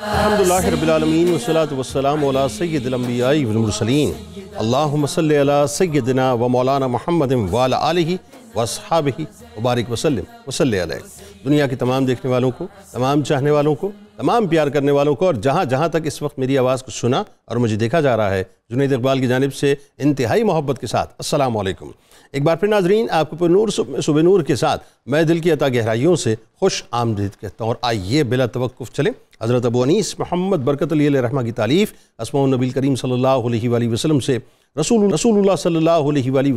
अलहमदिल्लाबीआलमीन वसलाम सैदम्बियामरसलिन अल्लाम सैदना व मौलाना महमद वाल वसहाब मुबारक वसलम वसल दुनिया के तमाम देखने वालों को तमाम चाहने वालों को तमाम प्यार करने वालों को और जहाँ जहाँ तक इस वक्त मेरी आवाज़ को सुना और मुझे देखा जा रहा है जुनेद इकबाल की जानब से इंतहाई मोहब्बत के साथ असलकम एक बार फिर नाजरीन आपको नूर सुबह नूर के साथ मैं दिल की अता गहराइयों से खुश आमदीद कहता हूँ और आइए बिला तवक़ चलें हज़रत अबू अनीस मोहम्मद बरकत रहमा की तारीफ़ असमान नबी करीम सल्ला वसलम से रसूल रसूल सल्ला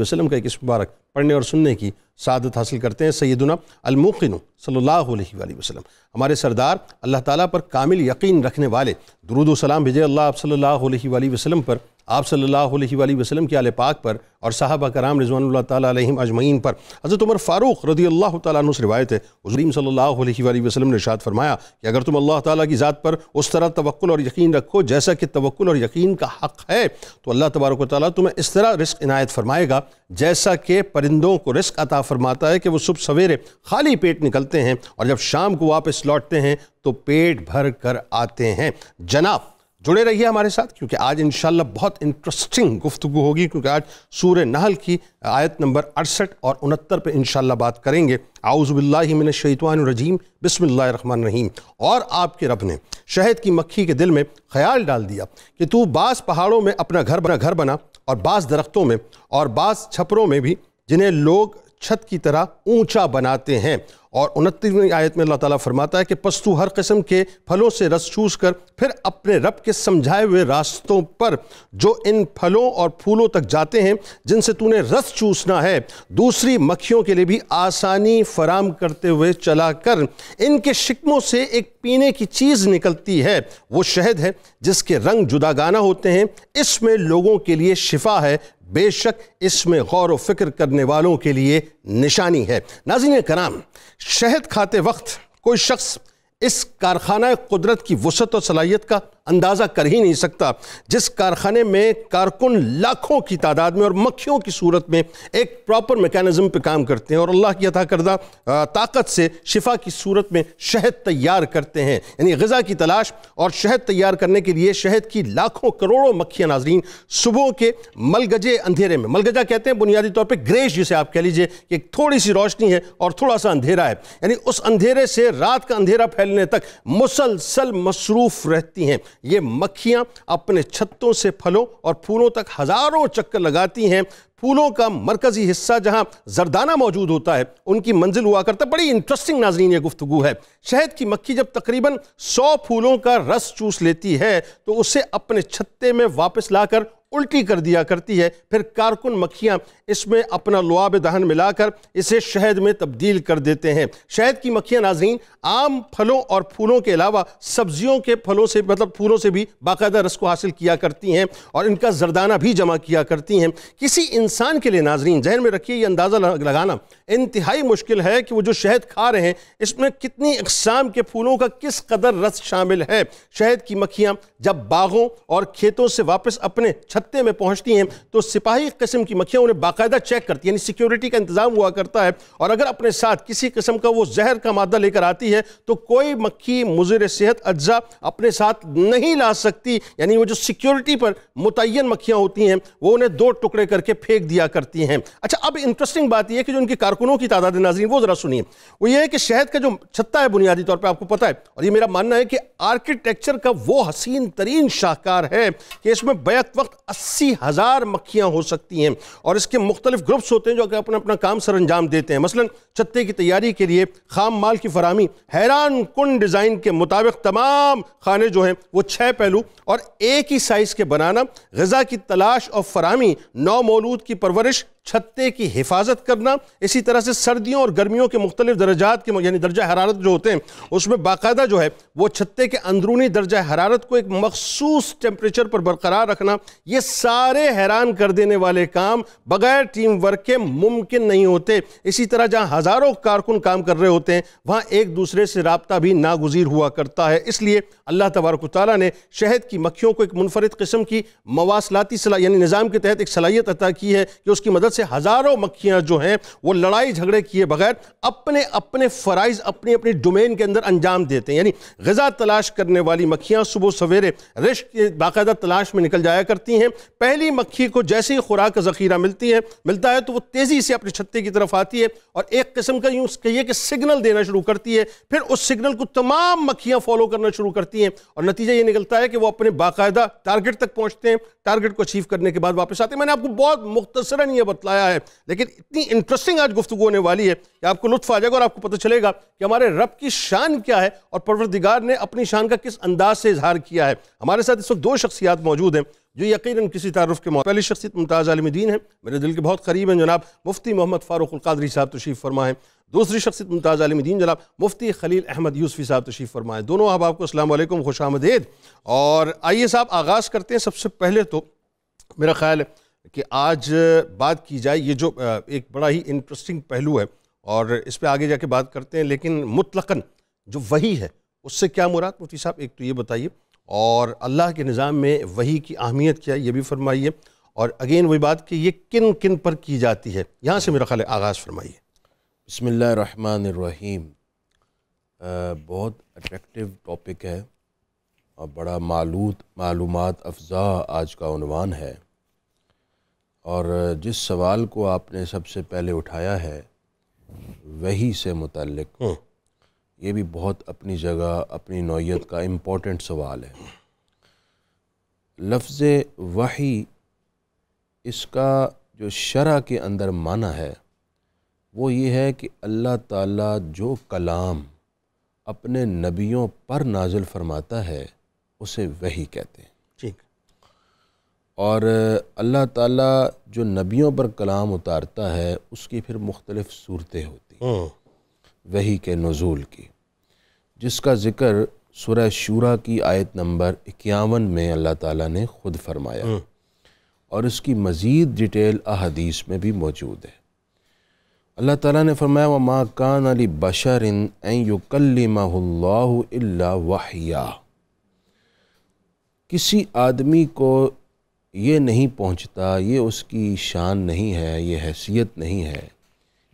वसलम का एक मुबारक पढ़ने और सुनने की सादत हासिल करते हैं सैदुना अलमुखिन सल्ला वसलम हमारे सरदार अल्लाह ताली पर कामिल यकीन रखने वाले दरूद सलाम भेजे अल्लाह सल्लल्लाहु अलैहि पर आप सल्लल्लाहु अलैहि वसल्लम के आल पाक पर और साहबा कराम रिजवान तम अजमैन पर हज़रत उमर फ़ारूक रदी अल्लाह से रिवायत है हज़रीम सल्ला वसलम ने शाद फरमाया कि अगर तुम अल्लाह ताली की ज़ात पर उस तरह तवक्ल और यकीन रखो जैसा कि तवक्ल और यकीन का हक़ है तो अल्लाह तबारक ताली तुम्हें इस तरह रिस्क इनायत फरमाएगा जैसा कि परिंदों को रिस्क अता फरमाता है कि वह सुबह सवेरे खाली पेट निकलते हैं और जब शाम को वापस लौटते हैं तो पेट भर कर आते हैं जनाब जुड़े रहिए हमारे साथ क्योंकि आज इंशाल्लाह बहुत इंटरेस्टिंग गुफ्तु होगी क्योंकि आज सूर नहल की आयत नंबर अड़सठ और उनहत्तर पर इंशाल्लाह बात करेंगे आउज़बिल्लिमिनशैतवानरजीम रन रहीम और आपके रब ने शहद की मक्खी के दिल में ख्याल डाल दिया कि तू बास पहाड़ों में अपना घर बना घर बना और बास दरख्तों में और बास छपरों में भी जिन्हें लोग छत की तरह ऊँचा बनाते हैं और उनतीसवीं आयत में अल्लाह ताला फरमाता है कि पस्तु हर किस्म के फलों से रस चूस कर फिर अपने रब के समझाए हुए रास्तों पर जो इन फलों और फूलों तक जाते हैं जिनसे तूने रस चूसना है दूसरी मक्खियों के लिए भी आसानी फराम करते हुए चला कर इनके शिकमों से एक पीने की चीज़ निकलती है वो शहद है जिसके रंग जुदागाना होते हैं इसमें लोगों के लिए शिफा है बेशक इसमें गौर व फिक्र करने वालों के लिए निशानी है नाजिन कराम शहद खाते वक्त कोई शख्स इस कारखाना कुदरत की वसत और सलाहियत का अंदाज़ा कर ही नहीं सकता जिस कारखाने में कारकुन लाखों की तादाद में और मक्खियों की सूरत में एक प्रॉपर मेकानिज़म पे काम करते हैं और अल्लाह की अदा करदा ताकत से शिफा की सूरत में शहद तैयार करते हैं यानी गज़ा की तलाश और शहद तैयार करने के लिए शहद की लाखों करोड़ों मक्खियाँ नाजरीन सुबह के मलगजे अंधेरे में मलगजा कहते हैं बुनियादी तौर पर ग्रेश जिसे आप कह लीजिए कि थोड़ी सी रोशनी है और थोड़ा सा अंधेरा है यानी उस अंधेरे से रात का अंधेरा फैलने तक मुसलसल मसरूफ़ रहती हैं ये मक्खियाँ अपने छत्तों से फलों और फूलों तक हज़ारों चक्कर लगाती हैं फूलों का मरकजी हिस्सा जहाँ जरदाना मौजूद होता है उनकी मंजिल हुआ करता बड़ी इंटरेस्टिंग नाजरीन ये गुफ्तु है शहद की मक्खी जब तकरीबन सौ फूलों का रस चूस लेती है तो उसे अपने छत्ते में वापस लाकर उल्टी कर दिया करती है फिर कारकुन मक्खियाँ इसमें अपना लुआब दहन मिलाकर इसे शहद में तब्दील कर देते हैं शहद की मक्खियाँ नाजीन आम फलों और फूलों के अलावा सब्जियों के फलों से मतलब फूलों से भी बाकायदा रस को हासिल किया करती हैं और इनका जरदाना भी जमा किया करती हैं किसी इंसान के लिए नाजरीन जहन में रखिए यह अंदाज़ा लगाना इंतहाई मुश्किल है कि वो जो शहद खा रहे हैं इसमें कितनी अकसाम के फूलों का किस कदर रस शामिल है शहद की मक्खियाँ जब बागों और खेतों से वापस अपने छत्ते में पहुँचती हैं तो सिपाही किस्म की मक्खियाँ उन्हें बाकायदा चेक करती यानी सिक्योरिटी का इंतज़ाम हुआ करता है और अगर अपने साथ किसी किस्म का वो जहर का मादा लेकर आती है तो कोई मक्खी मुजर सेहत अज्जा अपने साथ नहीं ला सकती यानी वो जो सिक्योरिटी पर मुतन मक्खियाँ होती हैं वो उन्हें दो टुकड़े करके फेंक दिया करती हैं अच्छा अब इंटरेस्टिंग बात यह कि जो उनकी कारकुनों की तादाद नाजरीन वो ज़रा सुनिए वो ये है कि शहद का जो छत्ता है बुनियादी तौर पर आपको पता है और ये मेरा मानना है कि आर्किटेक्चर का वो हसीन तरीन शाहकार है कि इसमें बैत वक्त अस्सी हज़ार मक्खियाँ हो सकती हैं और इसके मुख्तलिफ ग्रुप्स होते हैं जो कि अपना अपना काम सर अंजाम देते हैं मसला छत्ते की तैयारी के लिए खाम माल की फरहमी हैरान कन डिज़ाइन के मुताबिक तमाम खाने जो हैं वो छः पहलू और एक ही साइज़ के बनाना गजा की तलाश और फरहमी नौ मौलूद की परवरिश छत्ते की हिफाजत करना इसी तरह से सर्दियों और गर्मियों के मुख्तलिफ दर्जात के यानी दर्जा हरारत जो होते हैं उसमें बाकायदा जो है वो छत्ते के अंदरूनी दर्जा हरारत को एक मखसूस टेम्परेचर पर बरकरार रखना ये सारे हैरान कर देने वाले काम बगैर टीम वर्क के मुमकिन नहीं होते इसी तरह जहाँ हज़ारों कारकुन काम कर रहे होते हैं वहाँ एक दूसरे से रबता भी नागजीर हुआ करता है इसलिए अल्लाह तबारक ताली ने शहद की मक्खियों को एक मुनफरद किस्म की मवासलाती यानी निज़ाम के तहत एक सलाहियत अता की है कि उसकी मदद से हज़ारों मक्खियां जो हैं वो लड़ाई झगड़े किए बगैर अपने अपने फ़राइज़ अपनी अपनी डोमेन के अंदर अंजाम देते हैं यानी गज़ा तलाश करने वाली मक्खियां सुबह सवेरे रिश्त बाकायदा तलाश में निकल जाया करती हैं पहली मक्खी को जैसे ही खुराक ज़ख़ीरा मिलती है मिलता है तो वो तेज़ी से अपने छत्ते की तरफ आती है और एक किस्म का यूँ कहिए कि सिग्नल देना शुरू करती है फिर उस सिग्नल को तमाम मक्खियाँ फॉलो करना शुरू करती हैं और नतीजा ये निकलता है कि वो अपने बाकायदा टारगेट तक पहुँचते हैं टारगेट को अचीव करने के बाद वापस आते हैं मैंने आपको बहुत मुख्तसरा ये बता बतलाया है लेकिन इतनी इंटरेस्टिंग आज गुफ्तु होने वाली है कि आपको लुत्फ आ जाएगा और आपको पता चलेगा कि हमारे रब की शान क्या है और परवरदिगार ने अपनी शान का किस अंदाज से इजहार किया है हमारे साथ इस वक्त दो शख्सियात मौजूद हैं जो यकीन किसी तारफ़ के मौत पहली शख्सियत मुमताज़ आलमदीन है मेरे दिल के बहुत करीब हैं जनाब मुफ्ती मोहम्मद फ़ारूक अलकादरी साहब तशीफ़ फरमा है दूसरी शख्सियत मुमताज़ आलमदीन जनाब मुफ्ती खलील अहमद यूसफ़ी साहब तशीफ़ है दोनों अब आपको असलम खुश आमदेद और आइए साहब आगाज़ करते हैं सबसे पहले तो मेरा ख्याल है कि आज बात की जाए ये जो एक बड़ा ही इंटरेस्टिंग पहलू है और इस पर आगे जाके बात करते हैं लेकिन मुतलकन जो वही है उससे क्या मुराद मुफ्ती साहब एक तो ये बताइए और अल्लाह के निज़ाम में वही की अहमियत क्या है ये भी फरमाइए और अगेन वही बात कि ये किन किन पर की जाती है यहाँ से मेरा ख्याल आगाज़ फरमाइए बसमीम बहुत अट्रैक्टिव टॉपिक है और बड़ा मालूत मालूम अफजा आज का अनवान है और जिस सवाल को आपने सबसे पहले उठाया है वही से मुतलक ये भी बहुत अपनी जगह अपनी नौीयत का इम्पोर्टेंट सवाल है लफ्ज़ वही इसका जो शरा के अंदर माना है वो ये है कि अल्लाह ताला जो कलाम अपने नबियों पर नाजिल फरमाता है उसे वही कहते हैं और अल्लाह ताला जो नबियों पर कलाम उतारता है उसकी फिर मुख्तलिफ़ सूरतें होती हम्म। वही के नज़ूल की जिसका ज़िक्र सुरह शूरा की आयत नंबर इक्यावन में अल्लाह ताला ने ख़ुद फरमाया हम्म। और इसकी मज़ीद डिटेल अहदीस में भी मौजूद है अल्लाह ताला ने फरमाया व मा कान अली बशरन युकल्ला वाहिया किसी आदमी को ये नहीं पहुंचता ये उसकी शान नहीं है ये हैसियत नहीं है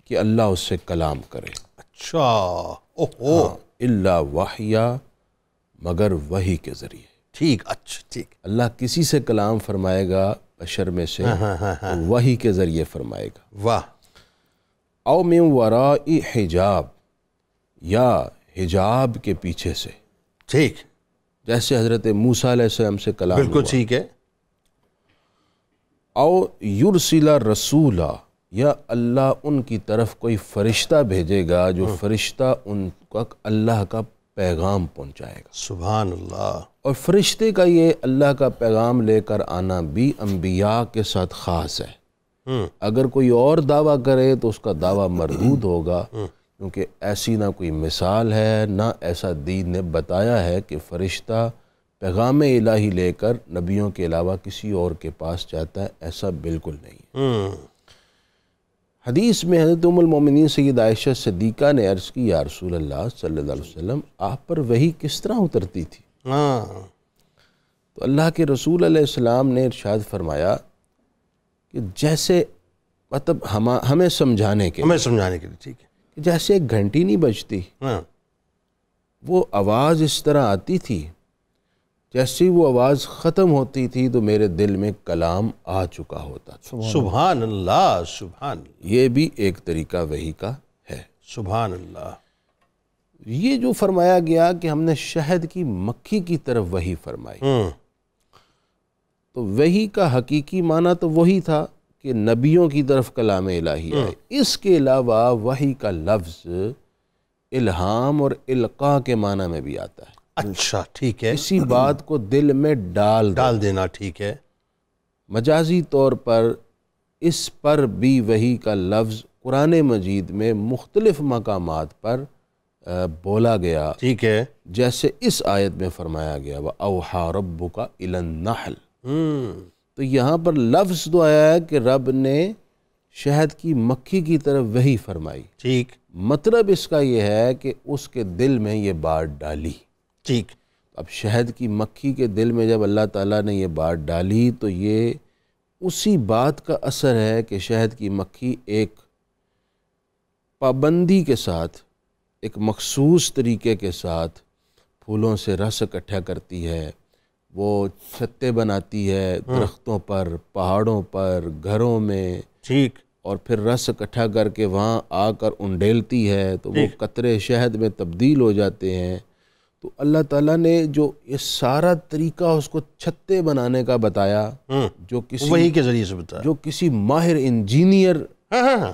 कि अल्लाह उससे कलाम करे अच्छा ओहो अल्ला हाँ, वाहिया मगर वही के ज़रिए ठीक अच्छा ठीक अल्लाह किसी से कलाम फरमाएगा बशर में से हाँ, हाँ, हाँ, हाँ। तो वही के ज़रिए फरमाएगा वाह औ में वरा हिजाब या हिजाब के पीछे से ठीक जैसे हज़रत मूसा से कलाम बिल्कुल ठीक है आओ युरसिला रसूला या अल्लाह उनकी तरफ कोई फ़रिश्ता भेजेगा जो हाँ। फ़रिश्ता उनका अल्लाह का पैगाम पहुंचाएगा सुबह अल्लाह और फरिश्ते का ये अल्लाह का पैगाम लेकर आना भी अम्बिया के साथ ख़ास है हाँ। अगर कोई और दावा करे तो उसका दावा मरदूद होगा हाँ। क्योंकि ऐसी ना कोई मिसाल है ना ऐसा दीन ने बताया है कि फ़रिश्ता पैगाम इलाही लेकर नबियों के अलावा किसी और के पास जाता है ऐसा बिल्कुल नहीं हम्म। हदीस में हजरत उमोमिन सैद आयशा सदीक़ा ने अर्ज़ की या रसूल अल्लाह सल्लल्लाहु अलैहि वसल्लम आप पर वही किस तरह उतरती थी हाँ। तो अल्लाह के रसूल अलैहिस्सलाम ने इरशाद फरमाया कि जैसे मतलब हम हमें समझाने के हमें समझाने के लिए ठीक है कि जैसे एक घंटी नहीं बजती हाँ। वो आवाज़ इस तरह आती थी जैसे ही वो आवाज़ ख़त्म होती थी तो मेरे दिल में कलाम आ चुका होता सुबहान सुबह अल्लाह सुबहान ये भी एक तरीका वही का है सुबह अल्लाह ये जो फरमाया गया कि हमने शहद की मक्खी की तरफ वही फरमाई हम्म। तो वही का हकीकी माना तो वही था कि नबियों की तरफ कलाम इलाही है हम्म। इसके अलावा वही का लफ्ज़ इल्हाम और इल्का के माना में भी आता है अच्छा ठीक है इसी बात को दिल में डाल डाल देना ठीक है मजाजी तौर पर इस पर भी वही का लफ्ज़ कुरान मजीद में मुख्तलफ़ मकाम पर बोला गया ठीक है जैसे इस आयत में फरमाया गया वह अवहा रब का इलन नहल हम्म। तो यहाँ पर लफ्ज तो आया है कि रब ने शहद की मक्खी की तरफ वही फरमाई ठीक मतलब इसका यह है कि उसके दिल में ये बात डाली ठीक अब शहद की मक्खी के दिल में जब अल्लाह ताला ने ये बात डाली तो ये उसी बात का असर है कि शहद की मक्खी एक पाबंदी के साथ एक मखसूस तरीके के साथ फूलों से रस इकट्ठा करती है वो छत्ते बनाती है हम्म। दरख्तों पर पहाड़ों पर घरों में ठीक और फिर रस इकट्ठा करके वहाँ आकर उंडेलती है तो वो कतरे शहद में तब्दील हो जाते हैं तो अल्लाह ताला ने जो ये सारा तरीका उसको छत्ते बनाने का बताया हम्म। जो किसी वही के जरिए से बताया जो किसी माहिर इंजीनियर हाँ, हाँ, हाँ।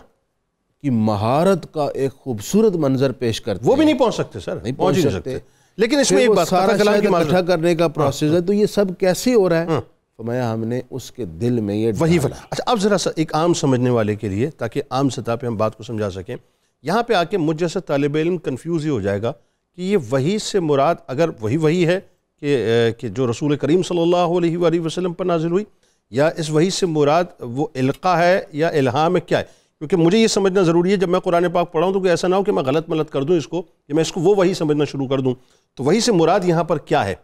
की महारत का एक खूबसूरत मंजर पेश करते वो भी नहीं पहुंच सकते सर नहीं पहुंच, नहीं सकते लेकिन इसमें एक बात सारा कला की इकट्ठा करने का प्रोसेस है तो ये सब कैसे हो रहा है फरमाया हमने उसके दिल में ये वही फला अच्छा अब ज़रा सा एक आम समझने वाले के लिए ताकि आम सतह पे हम बात को समझा सकें यहाँ पे आके मुझ जैसा तालब इल्म कन्फ्यूज़ ही हो जाएगा कि ये वही से मुराद अगर वही वही है कि कि जो रसूल करीम सल्लल्लाहु अलैहि वसल्लम पर नाजिल हुई या इस वही से मुराद वो इल्का है या इल्हाम है क्या है क्योंकि मुझे ये समझना ज़रूरी है जब मैं कुरान पाक पढ़ाऊँ तो कि ऐसा ना हो कि मैं गलत मलत कर दूँ इसको कि मैं इसको वो वही समझना शुरू कर दूँ तो वही से मुराद यहाँ पर क्या है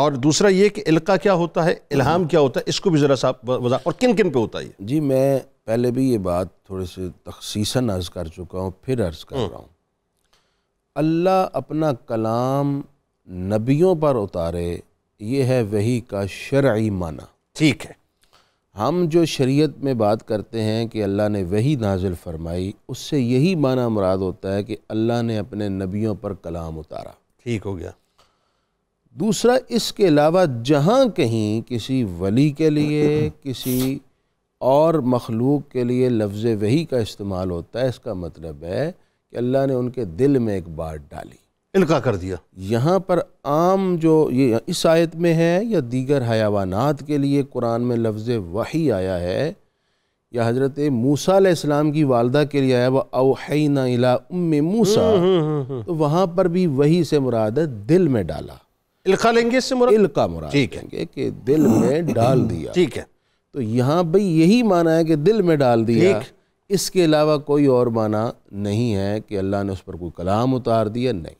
और दूसरा ये कि इल्का क्या होता है इल्हाम क्या होता है इसको भी ज़रा सा वजा और किन किन पे होता है जी मैं पहले भी ये बात थोड़े से तखसीसन अर्ज़ कर चुका हूँ फिर अर्ज़ कर हम्म। रहा हूँ अल्लाह अपना कलाम नबियों पर उतारे ये है वही का शर्य माना ठीक है हम जो शरीयत में बात करते हैं कि अल्लाह ने वही नाजिल फरमाई उससे यही माना मुराद होता है कि अल्लाह ने अपने नबियों पर कलाम उतारा ठीक हो गया दूसरा इसके अलावा जहाँ कहीं किसी वली के लिए किसी और मखलूक के लिए लफ्ज़ वही का इस्तेमाल होता है इसका मतलब है कि अल्लाह ने उनके दिल में एक बात डाली इल्का कर दिया यहाँ पर आम जो ये इस आयत में है या दीगर हयावानात के लिए कुरान में लफ्ज़ वही आया है या हज़रत मूसा इस्लाम की वालदा के लिए आया वह अवहई उम मूसा हम्म, हम्म, हम्म, तो वहाँ पर भी वही से मुराद है दिल में डाला इल्का लेंगे इससे मुराद इल्का मुराद ठीक है कि दिल में डाल दिया ठीक है तो यहाँ भाई यही माना है कि दिल में डाल दिया ठीक इसके अलावा कोई और माना नहीं है कि अल्लाह ने उस पर कोई कलाम उतार दिया नहीं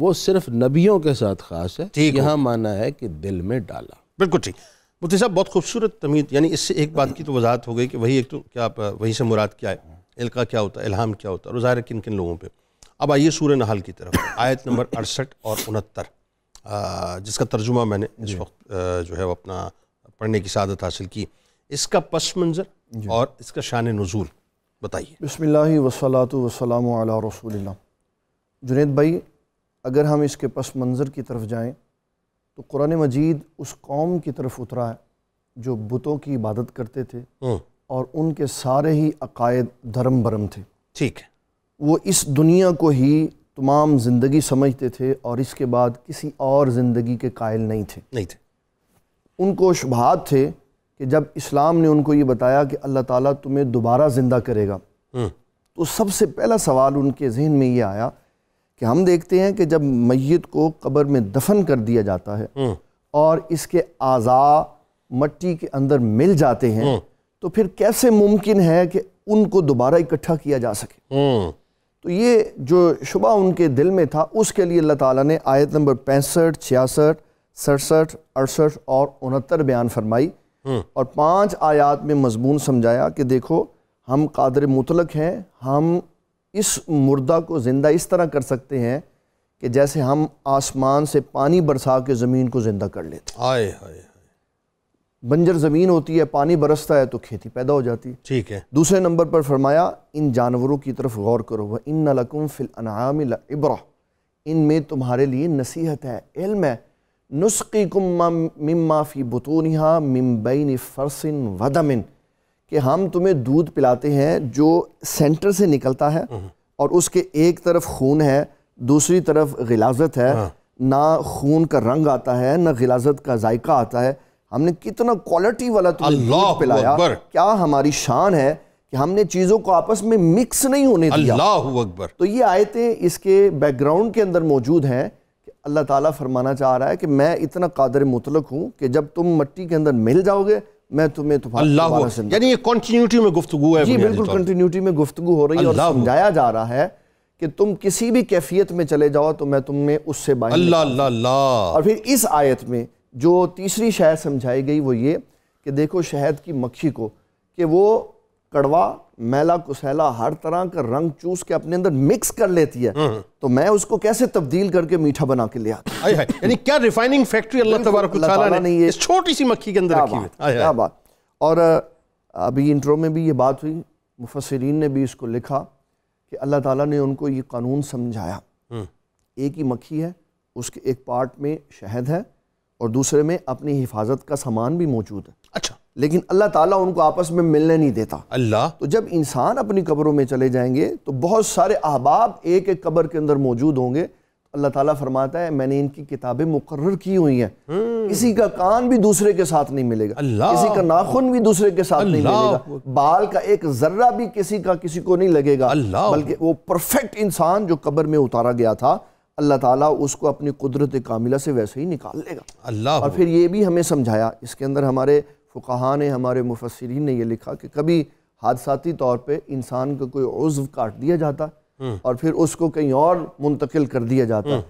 वो सिर्फ नबियों के साथ खास है ठीक यहाँ माना है कि दिल में डाला बिल्कुल ठीक मुफ्ती साहब बहुत खूबसूरत तमीद यानी इससे एक बात की तो वजाहत हो गई कि वही एक तो क्या आप वहीं से मुराद क्या है इल्का क्या होता है इल्हाम क्या होता है और ज़ाहिर किन किन लोगों पर अब आइए सूर नहाल की तरफ आयत नंबर अड़सठ और उनहत्तर जिसका तर्जुमा मैंने इस वक्त जो है वो अपना पढ़ने की शादत हासिल की इसका पस मंज़र और इसका शान नज़ूल बताइए बसमिल्ल वसलात वसलाम रसूल जुनेद भाई अगर हम इसके पस मंज़र की तरफ जाएं तो कुरान मजीद उस कौम की तरफ उतरा है जो बुतों की इबादत करते थे हम्म। और उनके सारे ही अकायद धर्म भरम थे ठीक है वो इस दुनिया को ही तमाम ज़िंदगी समझते थे और इसके बाद किसी और ज़िंदगी के कायल नहीं थे नहीं थे उनको शुभात थे कि जब इस्लाम ने उनको ये बताया कि अल्लाह ताला तुम्हें दोबारा ज़िंदा करेगा हम्म। तो सबसे पहला सवाल उनके जहन में ये आया कि हम देखते हैं कि जब मैत को कब्र में दफन कर दिया जाता है हम्म। और इसके आज़ा मट्टी के अंदर मिल जाते हैं हम्म। तो फिर कैसे मुमकिन है कि उनको दोबारा इकट्ठा किया जा सके तो ये जो शुबा उनके दिल में था उसके लिए अल्लाह ताला ने आयत नंबर पैंसठ छियासठ सड़सठ अड़सठ और उनहत्तर बयान फरमाई हम्म। और पांच आयात में मजमून समझाया कि देखो हम कादर मुतलक हैं हम इस मुर्दा को ज़िंदा इस तरह कर सकते हैं कि जैसे हम आसमान से पानी बरसा के ज़मीन को ज़िंदा कर लेते आए हाय बंजर ज़मीन होती है पानी बरसता है तो खेती पैदा हो जाती है ठीक है दूसरे नंबर पर फरमाया इन जानवरों की तरफ गौर करो वह इन नकुम फिल अनाम इब्रा तुम्हारे लिए नसीहत है इल्म है नुस्खी मम्माफ़ी बतूनहा मम्बैन फ़रसिन वदमिन कि हम तुम्हें दूध पिलाते हैं जो सेंटर से निकलता है हम्म। और उसके एक तरफ खून है दूसरी तरफ गिलाजत है हाँ। ना खून का रंग आता है ना गिलाजत का जायका आता है हमने कितना क्वालिटी वाला तुम्हें दूध पिलाया क्या हमारी शान है कि हमने चीज़ों को आपस में मिक्स नहीं होने दिया अल्लाह अकबर तो ये आयतें इसके बैकग्राउंड के अंदर मौजूद हैं अल्लाह ताला फरमाना चाह रहा है कि मैं इतना कादर मुतलक हूँ कि जब तुम मट्टी के अंदर मिल जाओगे मैं तुम्हें अल्लाह यानी ये कंटिन्यूटी में गुफ्तु है जी बिल्कुल कंटिन्यूटी में गुफ्तु हो रही है और समझाया जा रहा है कि तुम किसी भी कैफियत में चले जाओ तो मैं तुम्हें उससे बाहर अल्लाह और फिर इस आयत में जो तीसरी शहद समझाई गई वो ये कि देखो शहद की मक्खी को कि वो कड़वा मैला कुसैला हर तरह का रंग चूस के अपने अंदर मिक्स कर लेती है हम्म। तो मैं उसको कैसे तब्दील करके मीठा बना के ले आता यानी क्या रिफाइनिंग फैक्ट्री अल्लाह तबारक नहीं है छोटी सी मक्खी के अंदर क्या बात और अभी इंट्रो में भी ये बात हुई मुफसरीन ने भी इसको लिखा कि अल्लाह ताला ने उनको ये कानून समझाया हम्म। एक ही मक्खी है उसके एक पार्ट में शहद है और दूसरे में अपनी हिफाजत का सामान भी मौजूद है अच्छा लेकिन अल्लाह ताला उनको आपस में मिलने नहीं देता अल्लाह तो जब इंसान अपनी कब्रों में चले जाएंगे तो बहुत सारे अहबाब एक एक कब्र के अंदर मौजूद होंगे अल्लाह ताला फरमाता है मैंने इनकी किताबें मुकर्र की हुई हैं हम्म। किसी का कान भी दूसरे के साथ नहीं मिलेगा अल्लाह किसी का नाखून भी दूसरे के साथ नहीं मिलेगा बाल का एक जर्रा भी किसी का किसी को नहीं लगेगा बल्कि वो परफेक्ट इंसान जो कब्र में उतारा गया था अल्लाह ताला उसको अपनी कुदरत कामिला से वैसे ही निकाल लेगा अल्लाह और फिर ये भी हमें समझाया इसके अंदर हमारे फ़ुकाहा ने हमारे मुफसरीन ने यह लिखा कि कभी हादसाती तौर पर इंसान का कोई उज्व काट दिया जाता हम्म। और फिर उसको कहीं और मुंतकिल कर दिया जाता हम्म।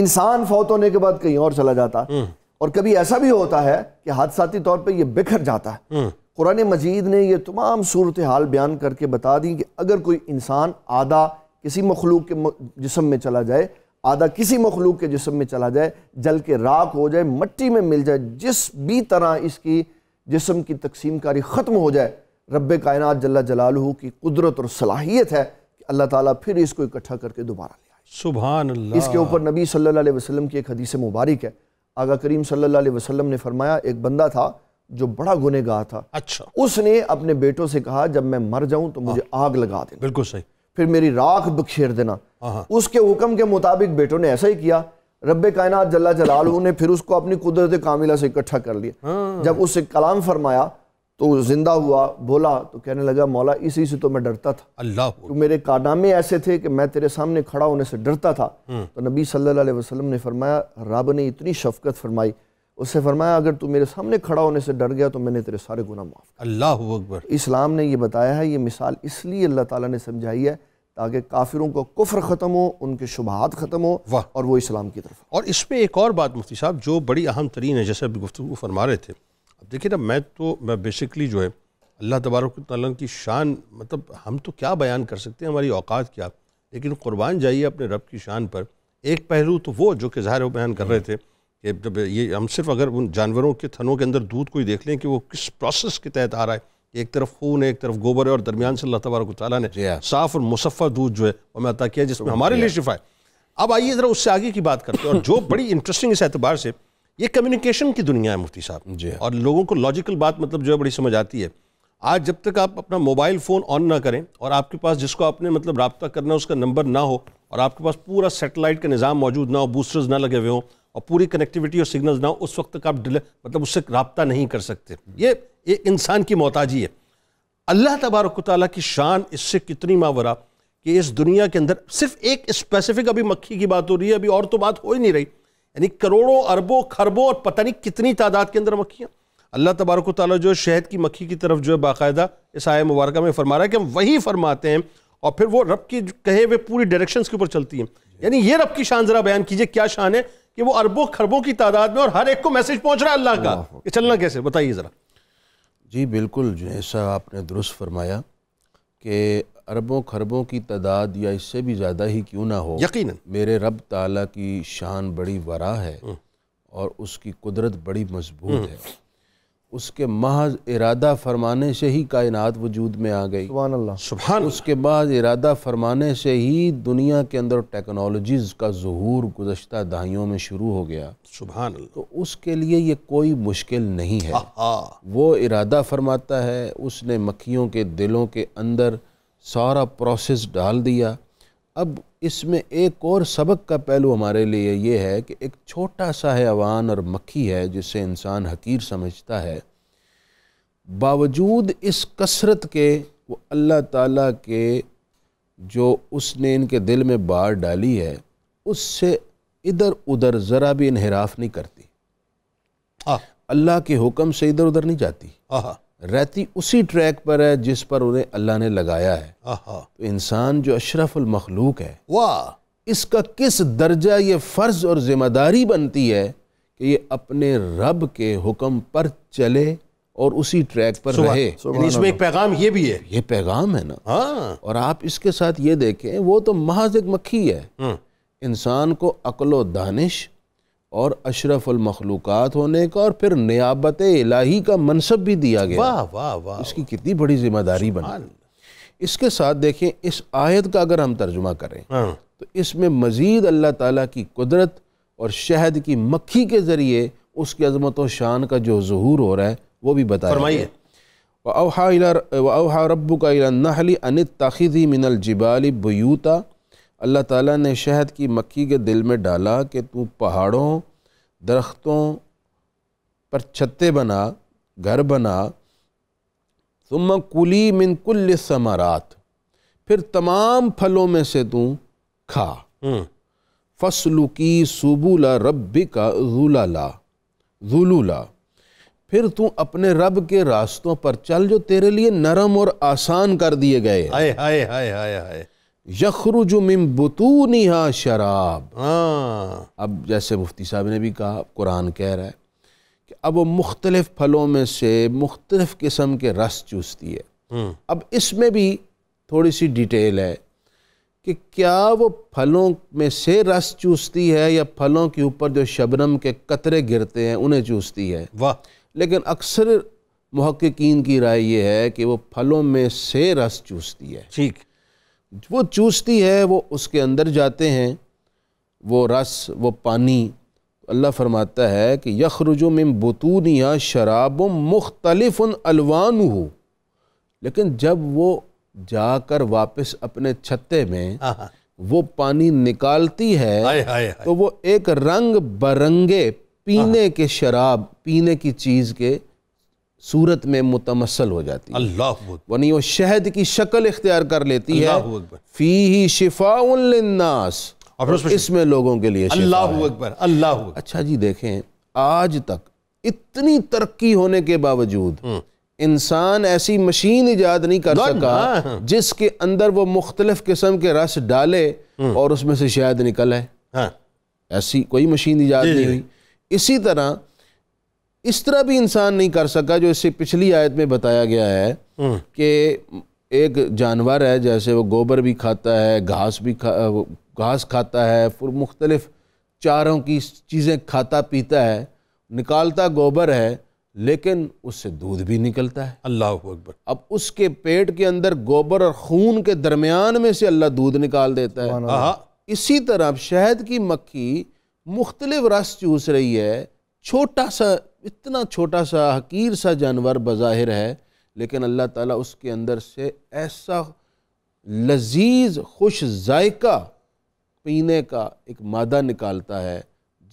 इंसान फौत होने के बाद कहीं और चला जाता हम्म। और कभी ऐसा भी होता है कि हादसाती तौर पर यह बिखर जाता है कुरान मजीद ने यह तमाम सूरत हाल बयान करके बता दी कि अगर कोई इंसान आधा किसी मखलूक के जिसम में चला जाए आधा किसी मखलूक के जिसम में चला जाए जल के राख हो जाए मट्टी में मिल जाए जिस भी तरह इसकी जिसम की तकसीम कारी ख़त्म हो जाए रब कायनत जल्ला जलालू की कुदरत और सलाहियत है कि अल्लाह ताली फिर इसको इकट्ठा करके दोबारा ले आए सुबह इसके ऊपर नबी सल्ला वसलम की एक हदीस मुबारक है आगा करीम सल्ला वसलम ने फरमाया एक बंदा था जो बड़ा गुनेगार था अच्छा उसने अपने बेटों से कहा जब मैं मर जाऊं तो मुझे हाँ। आग लगा देना बिल्कुल सही फिर मेरी राख बखेर देना हाँ, हाँ। उसके हुक्म के मुताबिक बेटों ने ऐसा ही किया रब कायनात जल्ला जलालू ने फिर उसको अपनी कुदरत कामिला से इकट्ठा कर लिया हाँ। जब उससे कलाम फरमाया तो जिंदा हुआ बोला तो कहने लगा मौला इसी से तो मैं डरता था अल्लाह तो मेरे कारनामे ऐसे थे कि मैं तेरे सामने खड़ा होने से डरता था हाँ। तो नबी सल्लल्लाहु अलैहि वसल्लम ने फरमाया रब ने इतनी शफकत फरमाई उससे फरमाया अगर तू मेरे सामने खड़ा होने से डर गया तो मैंने तेरे सारे गुना माफ अल्लाह अकबर इस्लाम ने यह बताया है ये मिसाल इसलिए अल्लाह तला ने समझाई है ताकि काफिरों को कुफ़र ख़त्म हो उनके शुबहत ख़त्म हो वाह और वो इस्लाम की तरफ और इसमें एक और बात मुफ्ती साहब जो बड़ी अहम तरीन है जैसे अभी गुफ्तु फरमा रहे थे अब देखिए ना मैं तो मैं बेसिकली जो है अल्लाह तबारक की शान मतलब हम तो क्या बयान कर सकते हैं हमारी औकात क्या लेकिन क़ुरबान जाइए अपने रब की शान पर एक पहलू तो वो जो कि ज़ाहिर बयान कर रहे थे कि जब ये हम सिर्फ अगर उन जानवरों के थनों के अंदर दूध को ही देख लें कि वो किस प्रोसेस के तहत आ रहा है एक तरफ खून है एक तरफ गोबर है और दरमियान से अल्लाह तबारक ताली ने हाँ। साफ और मुसफ़ा दूध जो है हमें अता किया जिसमें हमारे लिए शिफा है अब आइए ज़रा उससे आगे की बात करते हैं और जो बड़ी इंटरेस्टिंग इस एतबार से ये कम्युनिकेशन की दुनिया है मुफ्ती साहब जी हाँ। और लोगों को लॉजिकल बात मतलब जो है बड़ी समझ आती है आज जब तक आप अपना मोबाइल फ़ोन ऑन ना करें और आपके पास जिसको आपने मतलब रबता करना उसका नंबर ना हो और आपके पास पूरा सेटेलाइट का निज़ाम मौजूद ना हो बूस्टर्स ना लगे हुए हों और पूरी कनेक्टिविटी और सिग्नल ना हो उस वक्त तक आप मतलब उससे रबता नहीं कर सकते ये एक इंसान की मोहताजी है अल्लाह तबारक ताली की शान इससे कितनी मावरा कि इस दुनिया के अंदर सिर्फ एक स्पेसिफिक अभी मक्खी की बात हो रही है अभी और तो बात हो ही नहीं रही यानी करोड़ों अरबों खरबों और पता नहीं कितनी तादाद के अंदर मक्खियाँ अल्लाह तबारक ताली जो शहद की मक्खी की तरफ जो है बाकायदा इस आय मुबारक में फरमा रहा है कि हम वही फरमाते हैं और फिर वो रब की कहे हुए पूरी डायरेक्शंस के ऊपर चलती हैं यानी ये रब की शान ज़रा बयान कीजिए क्या शान है कि वो अरबों खरबों की तादाद में और हर एक को मैसेज पहुंच रहा है अल्लाह का ये चलना कैसे बताइए ज़रा जी बिल्कुल जैसा आपने दुरुस्त फरमाया कि अरबों खरबों की तादाद या इससे भी ज़्यादा ही क्यों ना हो यकीन मेरे रब ताला की शान बड़ी वरा है हम्म। और उसकी कुदरत बड़ी मजबूत हम्म। है उसके महज इरादा फरमाने से ही कायनात वजूद में आ गई सुबह उसके बाद इरादा फरमाने से ही दुनिया के अंदर टेक्नोलॉजीज़ का जहूर गुजशत दहाइयों में शुरू हो गया सुबहान तो उसके लिए ये कोई मुश्किल नहीं है वो इरादा फरमाता है उसने मक्खियों के दिलों के अंदर सारा प्रोसेस डाल दिया अब इसमें एक और सबक का पहलू हमारे लिए ये है कि एक छोटा सा हैवान और मक्खी है जिसे इंसान हकीर समझता है बावजूद इस कसरत के वो अल्लाह ताला के जो उसने इनके दिल में बाढ़ डाली है उससे इधर उधर ज़रा भी इनहराफ नहीं करती हाँ। अल्लाह के हुक्म से इधर उधर नहीं जाती हाँ, हाँ। रहती उसी ट्रैक पर है जिस पर उन्हें अल्लाह ने लगाया है तो इंसान जो अशरफुल मखलूक है वाह इसका किस दर्जा ये फ़र्ज और ज़िम्मेदारी बनती है कि ये अपने रब के हुक्म पर चले और उसी ट्रैक पर रहे इसमें एक पैगाम ये भी है ये पैगाम है ना हाँ।, हाँ। और आप इसके साथ ये देखें वो तो महज एक मक्खी है हम्म। इंसान को अकलो दानिश और अशरफुलमखलूक़ात होने का और फिर नियाबत इलाही का मनसब भी दिया गया वाह वाह वाह इसकी कितनी बड़ी जिम्मेदारी बनी इसके साथ देखें इस आयत का अगर हम तर्जुमा करें हाँ। तो इसमें मज़ीद अल्लाह ताला की कुदरत और शहद की मक्खी के ज़रिए उसकी अजमत व शान का जो जहूर हो रहा है वो भी बताइए वहा रबू का नहली अनित तखिदी मिनल जिबाली बयूता अल्लाह ताला ने शहद की मक्खी के दिल में डाला कि तू पहाड़ों दरख्तों पर छत्ते बना घर बना तुम कुली मिन कुल समारात फिर तमाम फलों में से तू खा हम्म। फसलुकी सुबूला रब्बी का जुलाला जुलूला फिर तू अपने रब के रास्तों पर चल जो तेरे लिए नरम और आसान कर दिए गए हाय हाय हाय हाय हाय यखरुज मिम बतूनिहा शराब हाँ अब जैसे मुफ्ती साहब ने भी कहा कुरान कह रहा है कि अब वो मुख्तलिफ फलों में से मुख्तलिफ किस्म के रस चूसती है हम्म। अब इसमें भी थोड़ी सी डिटेल है कि क्या वो फलों में से रस चूसती है या फलों के ऊपर जो शबनम के कतरे गिरते हैं उन्हें चूसती है वाह लेकिन अक्सर महक्कीन की राय यह है कि वो फलों में से रस चूसती है ठीक वो चूसती है वो उसके अंदर जाते हैं वो रस वो पानी अल्लाह फरमाता है कि यखरुज मिम बतूनिया शराब मुख्तलफ़ अलवान हो लेकिन जब वो जाकर वापस अपने छत्ते में वो पानी निकालती है आए, आए, आए। तो वो एक रंग बरंगे पीने के शराब पीने की चीज़ के सूरत में मुतमसल हो जाती है अल्लाह वनी वो शहद की शक्ल इख्तियार कर लेती है फी ही शिफाउलनास इसमें लोगों के लिए अल्लाह अकबर अल्लाह अच्छा जी देखें आज तक इतनी तरक्की होने के बावजूद हम्म। इंसान ऐसी मशीन इजाद नहीं कर सका हाँ। जिसके अंदर वो मुख्तलिफ किस्म के रस डाले हम्म। और उसमें से शायद निकल है हाँ। ऐसी कोई मशीन इजाद नहीं हुई इसी तरह इस तरह भी इंसान नहीं कर सका जो इससे पिछली आयत में बताया गया है हम्म। कि एक जानवर है जैसे वो गोबर भी खाता है घास भी खा घास खाता है फिर मुख्तलिफ चारों की चीज़ें खाता पीता है निकालता गोबर है लेकिन उससे दूध भी निकलता है अल्लाह अकबर अब उसके पेट के अंदर गोबर और खून के दरमियान में से अल्लाह दूध निकाल देता है इसी तरह शहद की मक्खी मुख्तलिफ रस चूस रही है छोटा सा इतना छोटा सा हकीर सा जानवर बज़ाहिर है लेकिन अल्लाह ताला उसके अंदर से ऐसा लजीज खुश जायका पीने का एक मादा निकालता है